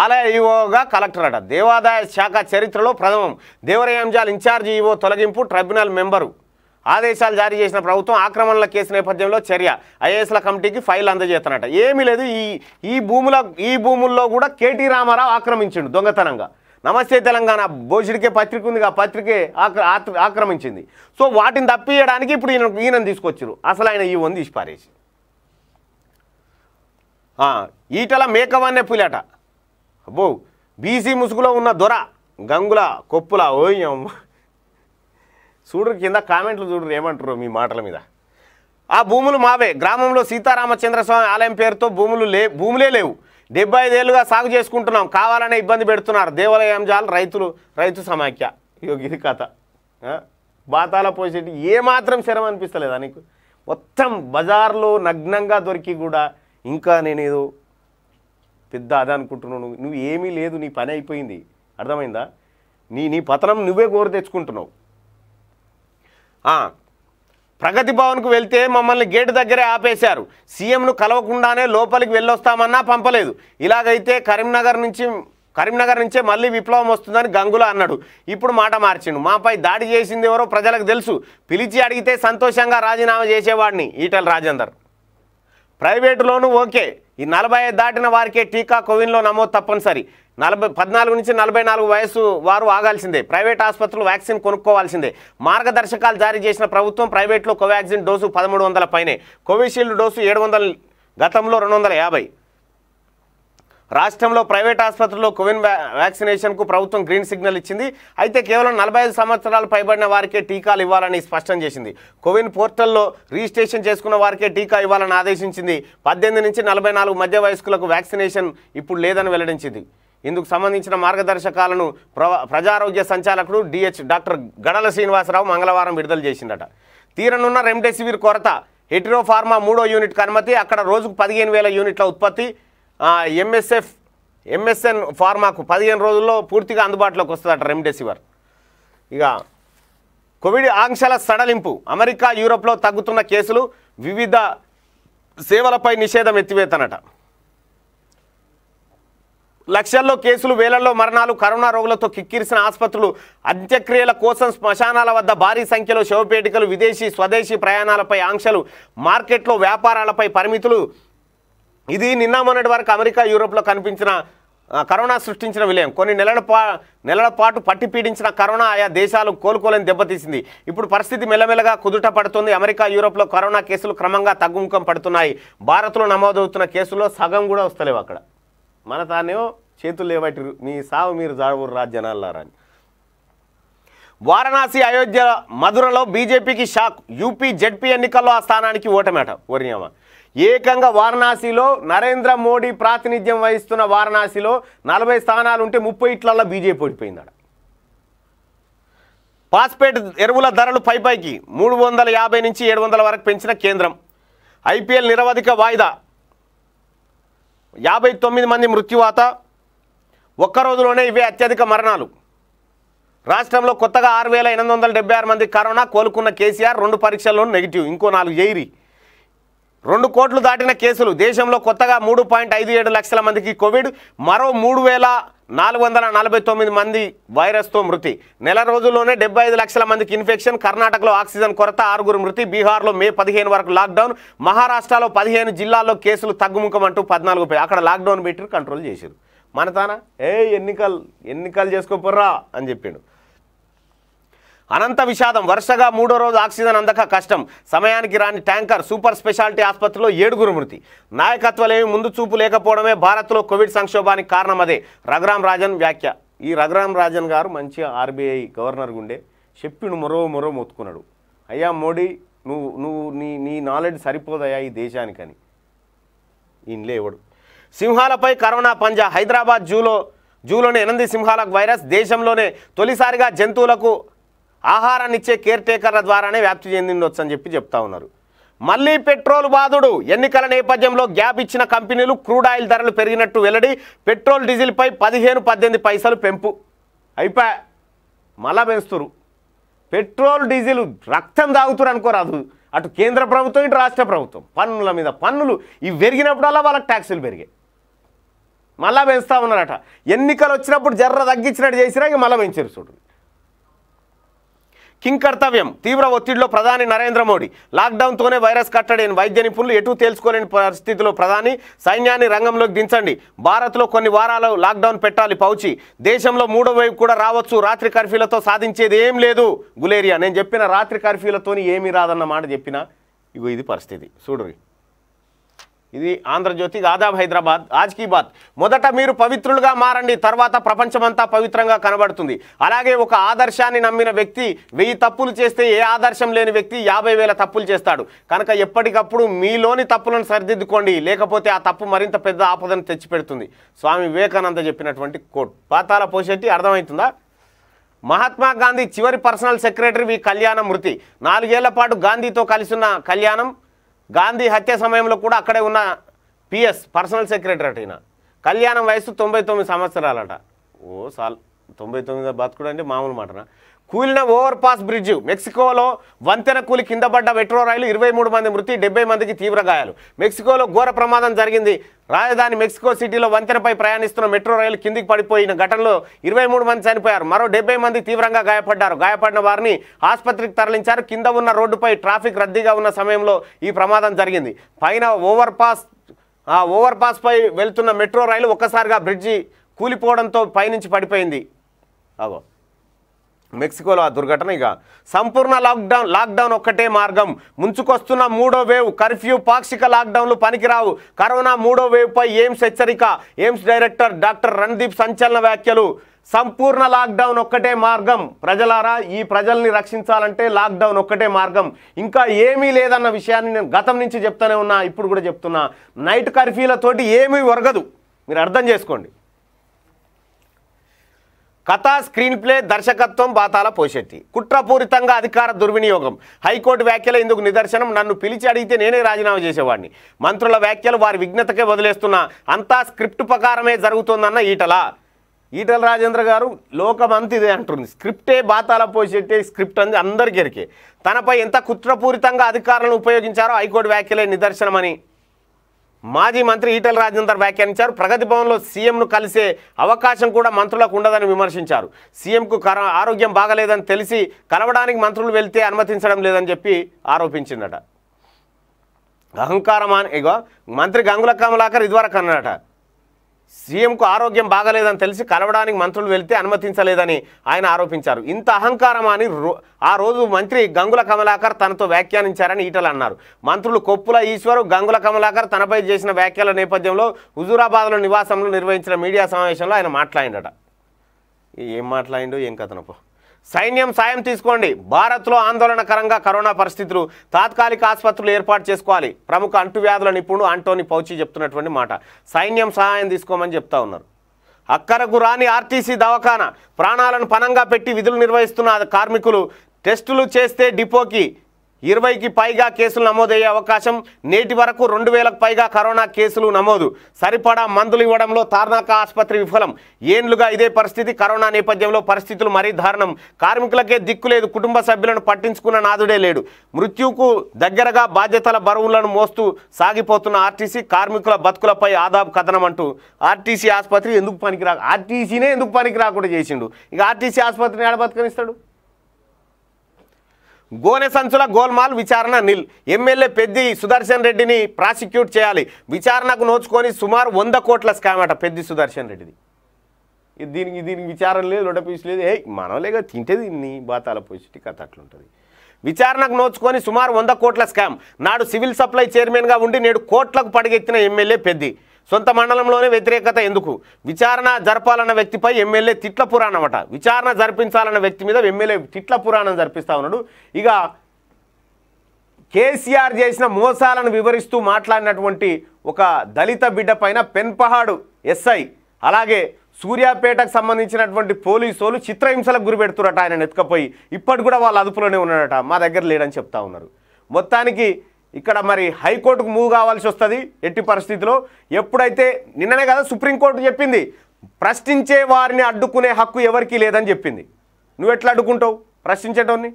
ఆలయ ఈవోగా కలెక్టర్ అట దేవాదాయ శాఖ చరిత్రలో ప్రథమం దేవరయాంజాల్ ఇన్ఛార్జ్ ఈవో తొలగింపు ట్రైబ్యునల్ మెంబరు ఆదేశాలు జారీ చేసిన ప్రభుత్వం ఆక్రమణల కేసు నేపథ్యంలో చర్య ఐఏఎస్ల కమిటీకి ఫైల్ అందజేస్తానట ఏమీ లేదు ఈ ఈ భూముల ఈ భూముల్లో కూడా కేటీ రామారావు ఆక్రమించిండు దొంగతనంగా నమస్తే తెలంగాణ బోషుడికే పత్రిక ఉంది ఆ పత్రికే ఆక్రమించింది సో వాటిని తప్పియడానికి ఇప్పుడు ఈయన ఈయనను తీసుకొచ్చారు అసలు ఆయన ఈ ఉంది ఇష్పారేసి ఈటల మేకవన్నే పులేట అబ్బో బీసీ ముసుగులో ఉన్న దొర గంగుల కొప్పుల ఓయ్యం చూడరు కింద కామెంట్లు చూడరు ఏమంటారు మీ మాటల మీద ఆ భూములు మావే గ్రామంలో సీతారామచంద్రస్వామి ఆలయం పేరుతో భూములు లే భూములే లేవు డెబ్బై ఐదేళ్ళుగా సాగు చేసుకుంటున్నాం కావాలనే ఇబ్బంది పెడుతున్నారు దేవాలయం జాలు రైతులు రైతు సమాఖ్య ఇది కథ బాతాల పోసేటి ఏమాత్రం శరం అనిపిస్తలేదా నీకు మొత్తం బజార్లో నగ్నంగా దొరికి కూడా ఇంకా నేనేదో పెద్ద అది అనుకుంటున్నాను నువ్వు ఏమీ లేదు నీ పని అయిపోయింది అర్థమైందా నీ నీ పతనం నువ్వే కోరు తెచ్చుకుంటున్నావు ప్రగతి భవన్కు వెళ్తే మమ్మల్ని గేటు దగ్గరే ఆపేశారు సీఎంను కలవకుండానే లోపలికి వెళ్ళొస్తామన్నా పంపలేదు ఇలాగైతే కరీంనగర్ నుంచి కరీంనగర్ నుంచే మళ్ళీ విప్లవం వస్తుందని గంగుల అన్నాడు ఇప్పుడు మాట మార్చిండు మాపై దాడి చేసింది ఎవరో ప్రజలకు తెలుసు పిలిచి అడిగితే సంతోషంగా రాజీనామా చేసేవాడిని ఈటల రాజేందర్ ప్రైవేటులోనూ ఓకే ఈ నలభై దాటిన వారికే టీకా కోవిన్లో నమోదు తప్పనిసరి నలభై పద్నాలుగు నుంచి నలభై నాలుగు వయసు వారు ఆగాల్సిందే ప్రైవేట్ ఆసుపత్రులు వ్యాక్సిన్ కొనుక్కోవాల్సిందే మార్గదర్శకాలు జారీ చేసిన ప్రభుత్వం ప్రైవేట్లో కోవాక్సిన్ డోసు పదమూడు వందల పైనే కోవిషీల్డ్ డోసు ఏడు వందల గతంలో రెండు వందల యాభై రాష్ట్రంలో ప్రైవేట్ ఆసుపత్రుల్లో కోవిన్ వ్యాక్సినేషన్కు ప్రభుత్వం గ్రీన్ సిగ్నల్ ఇచ్చింది అయితే కేవలం నలభై ఐదు సంవత్సరాలు పైబడిన వారికే టీకాలు ఇవ్వాలని స్పష్టం చేసింది కోవిన్ పోర్టల్లో రిజిస్ట్రేషన్ చేసుకున్న వారికే టీకా ఇవ్వాలని ఆదేశించింది పద్దెనిమిది నుంచి నలభై మధ్య వయస్కులకు వ్యాక్సినేషన్ ఇప్పుడు లేదని వెల్లడించింది ఇందుకు సంబంధించిన మార్గదర్శకాలను ప్రజారోగ్య సంచాలకుడు డిహెచ్ డాక్టర్ గడల శ్రీనివాసరావు మంగళవారం విడుదల చేసిందట తీరనున్న రెమ్డెసివిర్ కొరత హెట్రోఫార్మా మూడో యూనిట్కి అనుమతి అక్కడ రోజుకు పదిహేను వేల యూనిట్ల ఉత్పత్తి ఎంఎస్ఎఫ్ ఎంఎస్ఎన్ ఫార్మాకు పదిహేను రోజుల్లో పూర్తిగా అందుబాటులోకి వస్తుందట రెమ్డెసివిర్ ఇక కోవిడ్ ఆంక్షల సడలింపు అమెరికా యూరోప్లో తగ్గుతున్న కేసులు వివిధ సేవలపై నిషేధం ఎత్తివేతనట లక్షల్లో కేసులు వేలల్లో మరణాలు కరోనా రోగులతో కిక్కిరిసిన ఆసుపత్రులు అంత్యక్రియల కోసం శ్మశానాల వద్ద భారీ సంఖ్యలో శవపేటికలు విదేశీ స్వదేశీ ప్రయాణాలపై ఆంక్షలు మార్కెట్లో వ్యాపారాలపై పరిమితులు ఇది నిన్న మొన్నటి వరకు అమెరికా యూరోప్లో కనిపించిన కరోనా సృష్టించిన విలయం కొన్ని నెలల పా నెలల పాటు పట్టి పీడించిన కరోనా ఆయా దేశాలు కోలుకోలేని దెబ్బతీసింది ఇప్పుడు పరిస్థితి మెల్లమెల్లగా కుదుట పడుతుంది అమెరికా యూరోప్లో కరోనా కేసులు క్రమంగా తగ్గుముఖం పడుతున్నాయి భారత్లో నమోదవుతున్న కేసుల్లో సగం కూడా వస్తలేవు అక్కడ మన తానేమో చేతులు లేవటి మీ సావు మీరు జాడవురు రాని వారణాసి అయోధ్య మధురలో బీజేపీకి షాక్ యూపీ జడ్పీ ఎన్నికల్లో ఆ స్థానానికి ఓటమేట ఓరియామ ఏకంగా వారణాసిలో నరేంద్ర మోడీ ప్రాతినిధ్యం వహిస్తున్న వారణాసిలో నలభై స్థానాలు ఉంటే ముప్పై ఇట్లల్లో బీజేపీ ఓడిపోయిందట పాస్పేట్ ఎరువుల ధరలు పైపైకి మూడు వందల యాభై నుంచి ఏడు వందల వరకు పెంచిన కేంద్రం ఐపీఎల్ నిరవధిక వాయిదా యాభై తొమ్మిది మంది మృత్యువాత ఒక్కరోజులోనే ఇవే అత్యధిక మరణాలు రాష్ట్రంలో కొత్తగా ఆరు వేల ఎనిమిది వందల ఆరు మంది కరోనా కోలుకున్న కేసీఆర్ రెండు పరీక్షల్లో నెగిటివ్ ఇంకో నాలుగు ఎయిరి రెండు కోట్లు దాటిన కేసులు దేశంలో కొత్తగా మూడు పాయింట్ ఐదు ఏడు లక్షల మందికి కోవిడ్ మరో మూడు వేల నాలుగు వందల నలభై తొమ్మిది మంది వైరస్తో మృతి నెల రోజుల్లోనే డెబ్బై ఐదు లక్షల మందికి ఇన్ఫెక్షన్ కర్ణాటకలో ఆక్సిజన్ కొరత ఆరుగురు మృతి బీహార్లో మే పదిహేను వరకు లాక్డౌన్ మహారాష్ట్రలో పదిహేను జిల్లాల్లో కేసులు తగ్గుముఖం అంటూ పద్నాలుగు అక్కడ లాక్డౌన్ పెట్టి కంట్రోల్ చేశారు మన తాన ఏ ఎన్నికలు ఎన్నికలు చేసుకోపోర్రా అని చెప్పిండు అనంత విషాదం వరుసగా మూడో రోజు ఆక్సిజన్ అందక కష్టం సమయానికి రాని ట్యాంకర్ సూపర్ స్పెషాలిటీ ఆసుపత్రిలో ఏడుగురు మృతి నాయకత్వలేమి ముందు చూపు లేకపోవడమే భారత్లో కోవిడ్ సంక్షోభానికి కారణమదే రఘురామ్ రాజన్ వ్యాఖ్య ఈ రఘురామ్ రాజన్ గారు మంచి ఆర్బీఐ గవర్నర్ గుండే చెప్పిడు మరో మరో మొత్తుకున్నాడు అయ్యా మోడీ నువ్వు నువ్వు నీ నీ నాలెడ్జ్ సరిపోదయా ఈ దేశానికని ఈయన లేవడు సింహాలపై కరోనా పంజా హైదరాబాద్ జూలో జూలోని ఎనంది సింహాలకు వైరస్ దేశంలోనే తొలిసారిగా జంతువులకు ఆహారాన్ని ఇచ్చే కేర్ టేకర్ల ద్వారానే వ్యాప్తి చెందిండొచ్చు అని చెప్పి చెప్తా ఉన్నారు మళ్లీ పెట్రోల్ బాధుడు ఎన్నికల నేపథ్యంలో గ్యాప్ ఇచ్చిన కంపెనీలు క్రూడ్ ఆయిల్ ధరలు పెరిగినట్టు వెల్లడి పెట్రోల్ డీజిల్పై పదిహేను పద్దెనిమిది పైసలు పెంపు అయిపా మళ్ళా పెంచుతురు పెట్రోల్ డీజిల్ రక్తం తాగుతురు అనుకోరాదు అటు కేంద్ర ప్రభుత్వం ఇటు రాష్ట్ర ప్రభుత్వం పన్నుల మీద పన్నులు ఇవి పెరిగినప్పుడల్లా వాళ్ళకి ట్యాక్సులు పెరిగాయి మళ్ళా పెంచుతా ఉన్నారట ఎన్నికలు వచ్చినప్పుడు జర్ర తగ్గించినట్టు చేసినా ఇక మళ్ళా పెంచారు చూడండి కింకర్తవ్యం తీవ్ర ఒత్తిడిలో ప్రధాని నరేంద్ర మోడీ లాక్డౌన్తోనే వైరస్ కట్టడని వైద్య నిపుణులు ఎటు తేల్చుకోలేని పరిస్థితిలో ప్రధాని సైన్యాన్ని రంగంలోకి దించండి భారత్లో కొన్ని వారాలు లాక్డౌన్ పెట్టాలి పౌచి దేశంలో మూడో వైపు కూడా రావచ్చు రాత్రి కర్ఫ్యూలతో సాధించేది ఏం లేదు గులేరియా నేను చెప్పిన రాత్రి కర్ఫ్యూలతో ఏమీ రాదన్న మాట చెప్పిన ఇగో ఇది పరిస్థితి చూడరి ఇది ఆంధ్రజ్యోతి దాదాపు హైదరాబాద్ ఆజ్ కీ బాత్ మొదట మీరు పవిత్రులుగా మారండి తర్వాత ప్రపంచమంతా పవిత్రంగా కనబడుతుంది అలాగే ఒక ఆదర్శాన్ని నమ్మిన వ్యక్తి వెయ్యి తప్పులు చేస్తే ఏ ఆదర్శం లేని వ్యక్తి యాభై వేల తప్పులు చేస్తాడు కనుక ఎప్పటికప్పుడు మీలోని తప్పులను సరిదిద్దుకోండి లేకపోతే ఆ తప్పు మరింత పెద్ద ఆపదను తెచ్చిపెడుతుంది స్వామి వివేకానంద చెప్పినటువంటి కోట్ పాతాల పోషెట్టి అర్థమవుతుందా మహాత్మా గాంధీ చివరి పర్సనల్ సెక్రటరీ వి కళ్యాణ మృతి నాలుగేళ్ల పాటు గాంధీతో కలిసిన కళ్యాణం గాంధీ హత్య సమయంలో కూడా అక్కడే ఉన్న పిఎస్ పర్సనల్ సెక్రటరీ అయినా కళ్యాణం వయసు తొంభై తొమ్మిది సంవత్సరాలట ఓ సాల్ తొంభై తొమ్మిది బతుకుడు అంటే మామూలు మాటనా కూలిన ఓవర్ పాస్ బ్రిడ్జ్ మెక్సికోలో వంతెన కూలి కింద పడ్డ మెట్రో రైలు ఇరవై మూడు మంది మృతి డెబ్బై మందికి తీవ్ర గాయాలు మెక్సికోలో ఘోర ప్రమాదం జరిగింది రాజధాని మెక్సికో సిటీలో వంతెనపై ప్రయాణిస్తున్న మెట్రో రైలు కిందికి పడిపోయిన ఘటనలో ఇరవై మంది చనిపోయారు మరో డెబ్బై మంది తీవ్రంగా గాయపడ్డారు గాయపడిన వారిని ఆసుపత్రికి తరలించారు కింద ఉన్న రోడ్డుపై ట్రాఫిక్ రద్దీగా ఉన్న సమయంలో ఈ ప్రమాదం జరిగింది పైన ఓవర్ పాస్ ఆ ఓవర్ పాస్పై వెళ్తున్న మెట్రో రైలు ఒక్కసారిగా బ్రిడ్జి కూలిపోవడంతో పైనుంచి పడిపోయింది అగో మెక్సికోలో ఆ దుర్ఘటన ఇక సంపూర్ణ లాక్డౌన్ లాక్డౌన్ ఒక్కటే మార్గం ముంచుకొస్తున్న మూడో వేవ్ కర్ఫ్యూ పాక్షిక లాక్డౌన్లు పనికిరావు కరోనా మూడో వేవ్పై ఎయిమ్స్ హెచ్చరిక ఎయిమ్స్ డైరెక్టర్ డాక్టర్ రణ్దీప్ సంచలన వ్యాఖ్యలు సంపూర్ణ లాక్డౌన్ ఒక్కటే మార్గం ప్రజలారా ఈ ప్రజల్ని రక్షించాలంటే లాక్డౌన్ ఒక్కటే మార్గం ఇంకా ఏమీ లేదన్న విషయాన్ని నేను గతం నుంచి చెప్తూనే ఉన్నా ఇప్పుడు కూడా చెప్తున్నా నైట్ కర్ఫ్యూలతోటి ఏమీ ఒరగదు మీరు అర్థం చేసుకోండి కథ స్క్రీన్ ప్లే దర్శకత్వం బాతాల పోషెట్టి కుట్రపూరితంగా అధికార దుర్వినియోగం హైకోర్టు వ్యాఖ్యలు ఇందుకు నిదర్శనం నన్ను పిలిచి అడిగితే నేనే రాజీనామా చేసేవాడిని మంత్రుల వ్యాఖ్యలు వారి విఘ్నతకే వదిలేస్తున్నా అంతా స్క్రిప్ట్ ప్రకారమే జరుగుతోందన్న ఈటల ఈటల రాజేంద్ర గారు లోకమంతా ఇదే అంటుంది స్క్రిప్టే బాతాల పోసేట్టే స్క్రిప్ట్ అంది అందరికెరికే తనపై ఎంత కుట్రపూరితంగా అధికారులను ఉపయోగించారో హైకోర్టు వ్యాఖ్యలే నిదర్శనమని మాజీ మంత్రి ఈటల రాజేందర్ వ్యాఖ్యానించారు ప్రగతి భవన్లో సీఎంను కలిసే అవకాశం కూడా మంత్రులకు ఉండదని విమర్శించారు సీఎంకు ఆరోగ్యం బాగలేదని తెలిసి కలవడానికి మంత్రులు వెళ్తే అనుమతించడం లేదని చెప్పి ఆరోపించిందట అహంకారం ఇగో మంత్రి గంగుల కమలాకర్ ఇదివరకు అన్నాడట సీఎంకు ఆరోగ్యం బాగలేదని తెలిసి కలవడానికి మంత్రులు వెళ్తే అనుమతించలేదని ఆయన ఆరోపించారు ఇంత అహంకారం అని ఆ రోజు మంత్రి గంగుల కమలాకర్ తనతో వ్యాఖ్యానించారని ఈటలు అన్నారు మంత్రులు కొప్పుల ఈశ్వరు గంగుల కమలాకర్ తనపై చేసిన వ్యాఖ్యల నేపథ్యంలో హుజూరాబాద్లో నివాసంలో నిర్వహించిన మీడియా సమావేశంలో ఆయన మాట్లాడినట ఏం మాట్లాడిండో ఏం కథనపో సైన్యం సాయం తీసుకోండి భారత్లో ఆందోళనకరంగా కరోనా పరిస్థితులు తాత్కాలిక ఆసుపత్రులు ఏర్పాటు చేసుకోవాలి ప్రముఖ అంటువ్యాధుల నిపుణుడు ఆంటోని పౌచి చెప్తున్నటువంటి మాట సైన్యం సహాయం తీసుకోమని చెప్తా ఉన్నారు అక్కరకు రాని ఆర్టీసీ దవాఖాన ప్రాణాలను పనంగా పెట్టి విధులు నిర్వహిస్తున్న కార్మికులు టెస్టులు చేస్తే డిపోకి ఇరవైకి పైగా కేసులు నమోదయ్యే అవకాశం నేటి వరకు రెండు వేలకు పైగా కరోనా కేసులు నమోదు సరిపడా మందులు ఇవ్వడంలో తార్నాక ఆసుపత్రి విఫలం ఏండ్లుగా ఇదే పరిస్థితి కరోనా నేపథ్యంలో పరిస్థితులు మరీ దారుణం కార్మికులకే దిక్కు లేదు కుటుంబ సభ్యులను పట్టించుకున్న నాదుడే లేడు మృత్యుకు దగ్గరగా బాధ్యతల బరువులను మోస్తూ సాగిపోతున్న ఆర్టీసీ కార్మికుల బతుకులపై ఆదాబు కథనం అంటూ ఆర్టీసీ ఆసుపత్రి ఎందుకు పనికి రా ఆర్టీసీనే ఎందుకు పనికి రాకుండా చేసిండు ఇక ఆర్టీసీ ఆసుపత్రిని ఆడ బతుకనిస్తాడు గోనె సంచుల గోల్మాల్ విచారణ నిల్ ఎమ్మెల్యే పెద్ది సుదర్శన్ రెడ్డిని ప్రాసిక్యూట్ చేయాలి విచారణకు నోచుకొని సుమారు వంద కోట్ల స్కామ్ అట పెద్ది సుదర్శన్ రెడ్డిది దీనికి దీనికి విచారణ లేదు లొడపీస్ లేదు ఏ మనలేగా తింటేది ఇన్ని బాతాల పోసిటి కథ అట్లుంటుంది విచారణకు నోచుకొని సుమారు వంద కోట్ల స్కామ్ నాడు సివిల్ సప్లై చైర్మన్గా ఉండి నేడు కోట్లకు పడగెత్తిన ఎమ్మెల్యే పెద్ది సొంత మండలంలోనే వ్యతిరేకత ఎందుకు విచారణ జరపాలన్న వ్యక్తిపై ఎమ్మెల్యే తిట్ల పురాణమట విచారణ జరిపించాలన్న వ్యక్తి మీద ఎమ్మెల్యే తిట్ల పురాణం జరిపిస్తూ ఉన్నాడు ఇక కేసీఆర్ చేసిన మోసాలను వివరిస్తూ మాట్లాడినటువంటి ఒక దళిత బిడ్డ పైన పెన్పహాడు ఎస్ఐ అలాగే సూర్యాపేటకు సంబంధించినటువంటి పోలీసులు చిత్రహింసలకు గురిపెడుతున్నట ఆయన నెత్తుకపోయి ఇప్పటికి కూడా వాళ్ళ అదుపులోనే ఉన్నాడట మా దగ్గర లేడని చెప్తా ఉన్నారు మొత్తానికి ఇక్కడ మరి హైకోర్టుకు మూవ్ కావాల్సి వస్తుంది ఎట్టి పరిస్థితిలో ఎప్పుడైతే నిన్ననే కదా సుప్రీంకోర్టు చెప్పింది ప్రశ్నించే వారిని అడ్డుకునే హక్కు ఎవరికీ లేదని చెప్పింది నువ్వు ఎట్లా అడ్డుకుంటావు ప్రశ్నించేటోని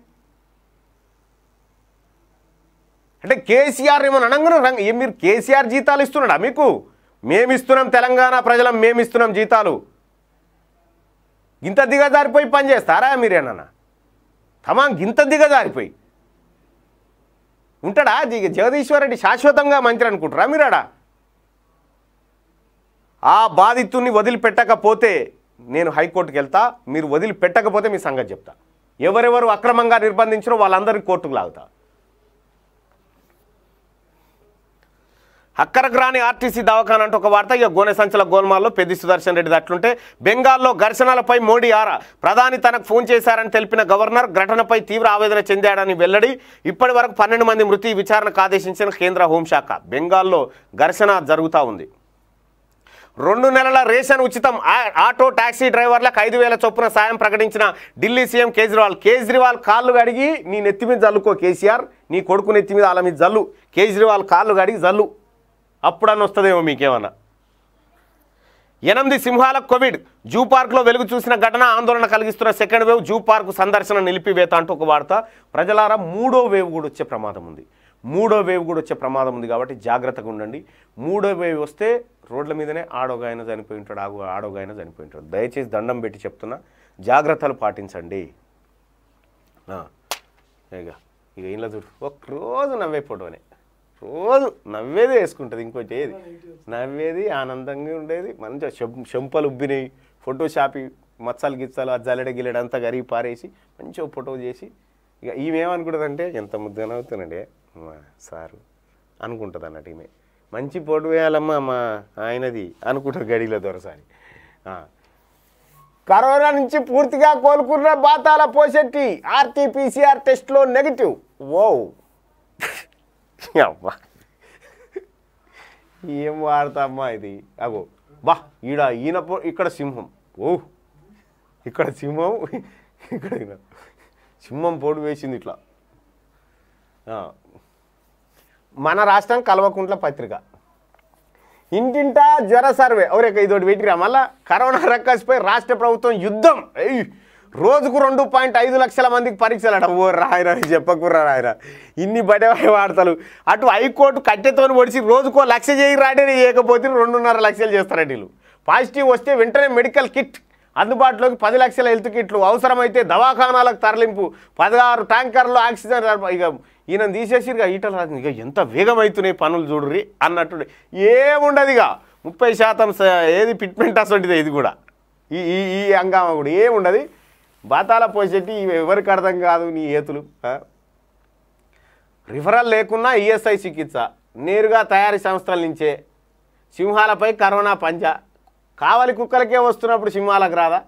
అంటే కేసీఆర్ ఏమో అనగానే మీరు కేసీఆర్ జీతాలు ఇస్తున్నాడా మీకు మేమిస్తున్నాం తెలంగాణ ప్రజలం మేము ఇస్తున్నాం జీతాలు ఇంత దిగజారిపోయి పనిచేస్తారా మీరేనా తమా ఇంత దిగజారిపోయి ఉంటాడా జగదీశ్వర్ రెడ్డి శాశ్వతంగా మంత్రి అనుకుంటారా మీరాడా ఆ బాధితుని వదిలిపెట్టకపోతే నేను హైకోర్టుకు వెళ్తా మీరు వదిలిపెట్టకపోతే మీ సంగతి చెప్తా ఎవరెవరు అక్రమంగా నిర్బంధించారో వాళ్ళందరికీ కోర్టుకు లాగుతా అక్కరగ్రాని ఆర్టీసీ దవాఖాన అంటూ ఒక వార్త ఇక గోనె సంచల గోల్మాల్లో పెద్ది సుదర్శన్ రెడ్డి అట్లుంటే బెంగాల్లో ఘర్షణలపై మోడీ ఆరా ప్రధాని తనకు ఫోన్ చేశారని తెలిపిన గవర్నర్ ఘటనపై తీవ్ర ఆవేదన చెందాడని వెల్లడి ఇప్పటి వరకు పన్నెండు మంది మృతి విచారణకు ఆదేశించిన కేంద్ర హోంశాఖ బెంగాల్లో ఘర్షణ జరుగుతూ ఉంది రెండు నెలల రేషన్ ఉచితం ఆటో టాక్సీ డ్రైవర్లకు ఐదు వేల చొప్పున సాయం ప్రకటించిన ఢిల్లీ సీఎం కేజ్రీవాల్ కేజ్రీవాల్ కాళ్ళు గడిగి నీ నెత్తి మీద జల్లుకో కేసీఆర్ నీ కొడుకు నెత్తి మీద వాళ్ళ మీద జల్లు కేజ్రీవాల్ కాళ్ళు గడిగి జల్లు అప్పుడని వస్తుందేమో మీకేమన్నా ఎనిమిది సింహాల కోవిడ్ జూ పార్క్లో వెలుగు చూసిన ఘటన ఆందోళన కలిగిస్తున్న సెకండ్ వేవ్ జూ పార్క్ సందర్శన నిలిపివేత అంటూ ఒక వార్త ప్రజలారా మూడో వేవ్ కూడా వచ్చే ప్రమాదం ఉంది మూడో వేవ్ కూడా వచ్చే ప్రమాదం ఉంది కాబట్టి జాగ్రత్తగా ఉండండి మూడో వేవ్ వస్తే రోడ్ల మీదనే ఆడోగాయన చనిపోయి ఉంటాడు ఆగో ఆడోగాయన చనిపోయి ఉంటాడు దయచేసి దండం పెట్టి చెప్తున్నా జాగ్రత్తలు పాటించండి ఇక ఇక ఇంట్లో చూడు నవ్వే ఫోటోనే రోజు నవ్వేది వేసుకుంటుంది ఇంకోటి ఏది నవ్వేది ఆనందంగా ఉండేది మంచిగా చెంపలు ఉబ్బినాయి ఫోటో షాపి మచ్చలు గిచ్చాలు ఆ జల్లెడ గిల్లెడ అంతా కరిగి పారేసి మంచిగా ఫోటో చేసి ఇక ఈమెమనుకుంటుందంటే ఎంత ముద్దుగా నవ్వుతానండి మా సారు అనుకుంటుంది అన్నట్టు ఈమె మంచి ఫోటో వేయాలమ్మా మా ఆయనది అనుకుంటారు గడిలో దొరసారి కరోనా నుంచి పూర్తిగా కోలుకున్న బాతాల పోసెట్టి ఆర్టీపీసీఆర్ టెస్ట్లో నెగిటివ్ ఓ అబ్బా ఏం అమ్మా ఇది అగో బా ఈడ ఈయన ఇక్కడ సింహం ఓ ఇక్కడ సింహం ఇక్కడ సింహం పోటు వేసింది ఇట్లా మన రాష్ట్రం కల్వకుంట్ల పత్రిక ఇంటింటా జ్వర సర్వే ఎవరే ఇదోటి వెతికిరా మళ్ళా కరోనా రక్కసిపోయి రాష్ట్ర ప్రభుత్వం యుద్ధం రోజుకు రెండు పాయింట్ ఐదు లక్షల మందికి పరీక్షలట ఓ రాయరా చెప్పకుర్రా రాయరా ఇన్ని బయటపడే వార్తలు అటు హైకోర్టు కట్టెతో పొడిచి రోజుకో లక్ష చేయి రాటే చేయకపోతే రెండున్నర లక్షలు చేస్తారట వీళ్ళు పాజిటివ్ వస్తే వెంటనే మెడికల్ కిట్ అందుబాటులోకి పది లక్షల హెల్త్ కిట్లు అవసరమైతే దవాఖానాలకు తరలింపు పదహారు ట్యాంకర్లు ఆక్సిజన్ ఇక ఈయన తీసేసి ఇక ఈటలు ఇక ఎంత వేగం అవుతున్నాయి పనులు చూడుర్రి అన్నట్టు ఏముండదు ఇక ముప్పై శాతం ఏది పిట్మెంట్ అసలు ఇది కూడా ఈ ఈ అంగామ కూడా ఏముండదు బాతాల పోసేటి ఎవరికి అర్థం కాదు నీ ఏతులు రిఫరల్ లేకున్నా ఈఎస్ఐ చికిత్స నేరుగా తయారీ సంస్థల నుంచే సింహాలపై కరోనా పంజా కావలి కుక్కలకే వస్తున్నప్పుడు సింహాలకు రాదా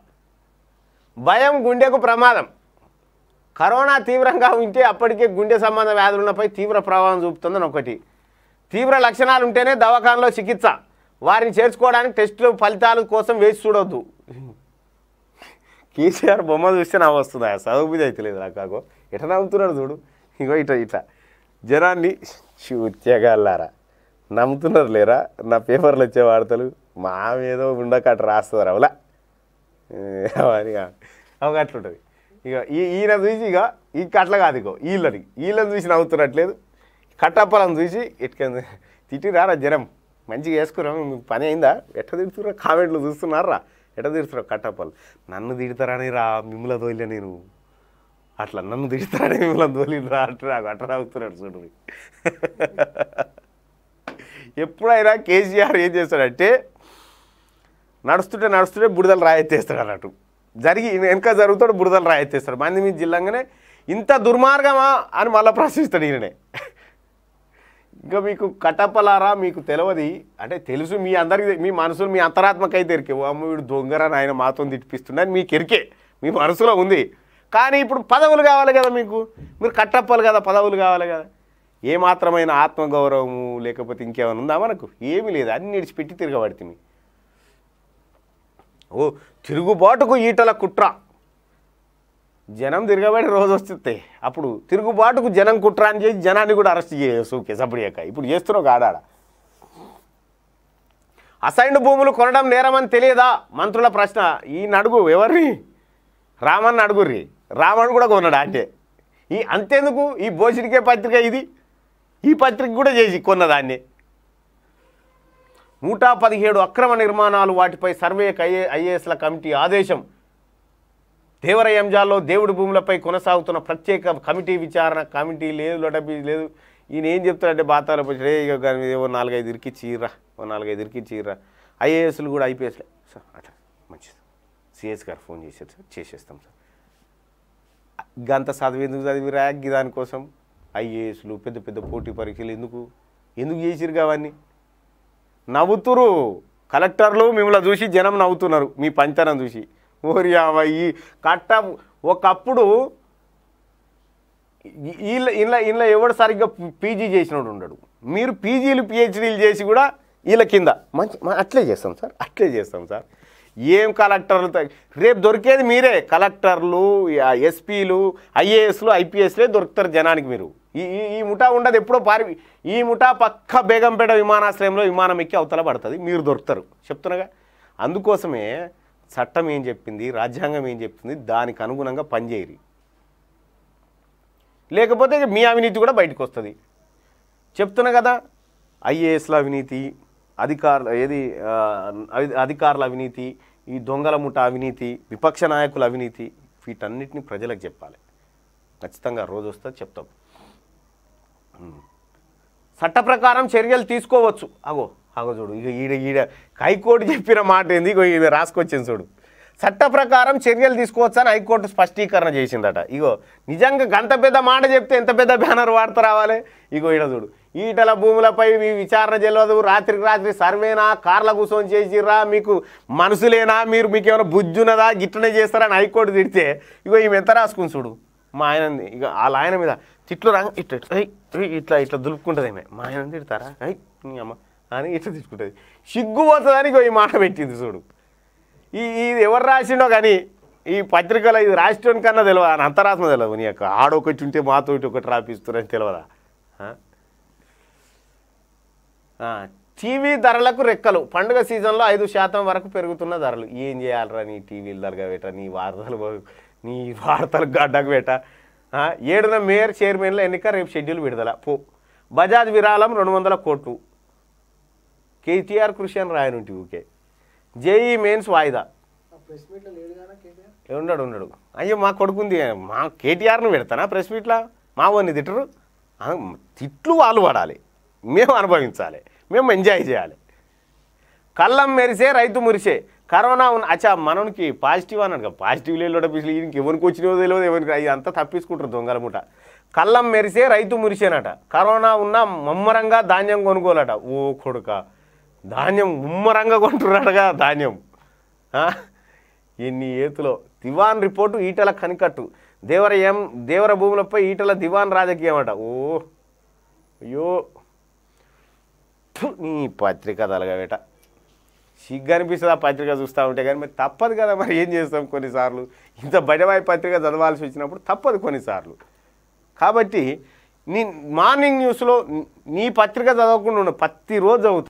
భయం గుండెకు ప్రమాదం కరోనా తీవ్రంగా ఉంటే అప్పటికే గుండె సంబంధ వ్యాధులపై తీవ్ర ప్రభావం చూపుతుందని ఒకటి తీవ్ర లక్షణాలు ఉంటేనే దవాఖానలో చికిత్స వారిని చేర్చుకోవడానికి టెస్టులు ఫలితాల కోసం వేచి చూడొద్దు కేసీఆర్ బొమ్మ చూస్తే నా వస్తుంది చదువు అయితే లేదు నాకు కాకు ఎట నవ్వుతున్నాడు చూడు ఇంకో ఇట ఇట్లా జనాన్ని చూత్యగలారా నమ్ముతున్నారు లేరా నా పేపర్లు వచ్చే వార్తలు మా ఏదో ఉండక అటు రాస్తారు అవులా అవి అట్లుంటుంది ఇక ఈయన చూసి ఇక ఈ అట్లా కాదు ఇక వీళ్ళని వీళ్ళని చూసి నవ్వుతున్నట్లేదు కట్టప్పాలని చూసి ఇటుక రారా జనం మంచిగా వేసుకున్నాం పని అయిందా ఎట్ట తిడుతున్నారా కామెంట్లు చూస్తున్నారా ఎట తీరుతారు కట్టపల్ నన్ను తిడతారని రా మిమ్మల తోలి నేను అట్లా నన్ను తిడతారని మిమ్మల తోలి రా అట్లా అట్లా అవుతున్నాడు చూడు ఎప్పుడైనా కేసీఆర్ ఏం చేస్తాడంటే నడుస్తుంటే నడుస్తుంటే బుడదలు రాయెత్తేస్తాడు అన్నట్టు జరిగి వెనక జరుగుతాడు బుడదలు రాయెత్తేస్తాడు మంది మీద జిల్లంగానే ఇంత దుర్మార్గమా అని మళ్ళీ ప్రశ్నిస్తాడు ఈయననే ఇంకా మీకు కటపలారా మీకు తెలియదు అంటే తెలుసు మీ అందరికి మీ మనసులు మీ అంతరాత్మకైతే ఎరికే అమ్మ వీడు దొంగరా ఆయన మాతో తిప్పిస్తుండని మీకు ఎరికే మీ మనసులో ఉంది కానీ ఇప్పుడు పదవులు కావాలి కదా మీకు మీరు కట్టప్పలు కదా పదవులు కావాలి కదా ఏ ఆత్మగౌరవము లేకపోతే ఇంకేమైనా ఉందా మనకు ఏమీ లేదు అన్ని ఇడిచిపెట్టి తిరగబడితే ఓ తిరుగుబాటుకు ఈటల కుట్ర జనం తిరగబడి రోజు వస్తుంది అప్పుడు తిరుగుబాటుకు జనం అని చేసి జనాన్ని కూడా అరెస్ట్ చేయొచ్చు కేసపడియాక ఇప్పుడు చేస్తున్నావు కాడాడ అసైన్డ్ భూములు కొనడం నేరమని తెలియదా మంత్రుల ప్రశ్న ఈ నడుగు ఎవరిని రామన్ అడుగుర్రి రామన్ కూడా కొన్నాడు అంటే ఈ అంతేందుకు ఈ భోజనికే పత్రిక ఇది ఈ పత్రిక కూడా చేసి కొన్నదాన్ని నూట పదిహేడు అక్రమ నిర్మాణాలు వాటిపై సర్వే ఐఏ ఐఏఎస్ల కమిటీ ఆదేశం దేవరయంజాల్లో దేవుడి భూములపై కొనసాగుతున్న ప్రత్యేక కమిటీ విచారణ కమిటీ లేదు లొటబీ లేదు ఈయన ఏం చెప్తాడంటే బాతాలో పోయి ఓ నాలుగైదు ఇరికిచ్చిర్రా ఓ నాలుగైదు ఇరికిచ్చిర్రా ఐఏఎస్లు కూడా ఐపీఎస్లే సార్ అట్లా మంచిది సిఎస్ గారు ఫోన్ చేశారు సార్ చేసేస్తాం సార్ గంత చదివి ఎందుకు చదివిరా దానికోసం ఐఏఎస్లు పెద్ద పెద్ద పోటీ పరీక్షలు ఎందుకు ఎందుకు చేసిరు కావన్నీ నవ్వుతురు కలెక్టర్లు మిమ్మల్ని చూసి జనం నవ్వుతున్నారు మీ పంచనం చూసి ఓరి కట్ట ఒకప్పుడు వీళ్ళ ఇలా ఇలా ఎవడు సరిగ్గా పీజీ చేసినోడు ఉండడు మీరు పీజీలు పిహెచ్డీలు చేసి కూడా వీళ్ళ కింద మంచి అట్లే చేస్తాం సార్ అట్లే చేస్తాం సార్ ఏం కలెక్టర్లు రేపు దొరికేది మీరే కలెక్టర్లు ఎస్పీలు ఐఏఎస్లు ఐపీఎస్లే దొరుకుతారు జనానికి మీరు ఈ ఈ ముఠా ఉండదు ఎప్పుడో పారి ఈ ముఠా పక్క బేగంపేట విమానాశ్రయంలో విమానం ఎక్కి అవతల పడుతుంది మీరు దొరుకుతారు చెప్తున్నాగా అందుకోసమే చట్టం ఏం చెప్పింది రాజ్యాంగం ఏం చెప్తుంది దానికి అనుగుణంగా పనిచేయరు లేకపోతే మీ అవినీతి కూడా బయటకు వస్తుంది చెప్తున్నా కదా ఐఏఎస్ల అవినీతి అధికారుల ఏది అధికారుల అవినీతి ఈ దొంగల ముఠ అవినీతి విపక్ష నాయకుల అవినీతి వీటన్నిటిని ప్రజలకు చెప్పాలి ఖచ్చితంగా రోజు వస్తే చెప్తాం చట్ట ప్రకారం చర్యలు తీసుకోవచ్చు అగో అగో చూడు ఇక ఈడ ఈడ హైకోర్టు చెప్పిన మాట ఏంది ఇగో ఇది రాసుకొచ్చింది చూడు చట్ట ప్రకారం చర్యలు తీసుకోవచ్చని హైకోర్టు స్పష్టీకరణ చేసిందట ఇగో నిజంగా గంత పెద్ద మాట చెప్తే ఎంత పెద్ద బ్యానర్ వార్త రావాలి ఇగో ఈడ చూడు ఈటల భూములపై మీ విచారణ చెల్లదు రాత్రికి రాత్రి సర్వేనా కార్ల కూర్చొని చేసిర్రా మీకు మనసులేనా మీరు మీకు ఏమైనా బుద్ధున్నదా గిట్లనే చేస్తారని హైకోర్టు తిడితే ఇగో ఈమె ఎంత రాసుకుని చూడు మా ఆయన ఇక వాళ్ళ ఆయన మీద తిట్లు రా ఇట్లా ఇట్లా ఇట్లా దులుపుకుంటుంది మా ఆయన తిడతారా అయ్యి అమ్మ అని ఇట్లా తిట్టుకుంటుంది సిగ్గుపోతుందని ఈ మాట పెట్టింది చూడు ఈ ఇది ఎవరు రాసిండో కానీ ఈ పత్రికలో ఇది రాసిటోని కన్నా తెలియదు అని అంతరాత్మ తెలియదు నీ యొక్క ఆడొకటి ఉంటే మాతో ఒకటి రాపిస్తున్నారని తెలియదా టీవీ ధరలకు రెక్కలు పండుగ సీజన్లో ఐదు శాతం వరకు పెరుగుతున్న ధరలు ఏం చేయాలరా నీ టీవీలు దరగబెట్ట నీ వార్తలు నీ వార్తలు గడ్డకు పెట్టా ఏడున మేయర్ చైర్మన్ల ఎన్నిక రేపు షెడ్యూల్ విడుదల పో బజాజ్ విరాళం రెండు వందల కోట్లు కేటీఆర్ కృషి అని రాయనుంటి ఊకే జేఈ మెయిన్స్ వాయిదా ఉండడు ఉండడు అయ్యో మా కొడుకుంది మా కేటీఆర్ని పెడతానా ప్రెస్ మీట్లా మా వాడిని తిట్టరు తిట్లు వాళ్ళు పడాలి మేము అనుభవించాలి మేము ఎంజాయ్ చేయాలి కళ్ళం మెరిసే రైతు మురిసే కరోనా ఉన్న అచ్చా మనకి పాజిటివ్ అన్నాడు కదా పాజిటివ్ లేదు పిసిలు ఈయనకి ఎవరికి వచ్చినో తెలియదు ఎవరికి అవి అంతా తప్పించుకుంటారు దొంగల మూట కళ్ళం మెరిసే రైతు మురిసేనట కరోనా ఉన్న మమ్మరంగా ధాన్యం కొనుగోలట ఓ కొడుక ధాన్యం ముమ్మరంగా కొంటున్నాడుగా ధాన్యం ఎన్ని ఏతులో దివాన్ రిపోర్టు ఈటల కనికట్టు దేవర ఏం దేవర భూములపై ఈటల దివాన్ రాజకీయం అట ఓ అయ్యో నీ పత్రిక తలగవేట సిగ్గు అనిపిస్తుంది ఆ పత్రిక చూస్తూ ఉంటే కానీ మరి తప్పదు కదా మరి ఏం చేస్తాం కొన్నిసార్లు ఇంత బయటవాయి పత్రిక చదవాల్సి వచ్చినప్పుడు తప్పదు కొన్నిసార్లు కాబట్టి నీ మార్నింగ్ న్యూస్లో నీ పత్రిక చదవకుండా ఉండు ప్రతిరోజు చదువుతావు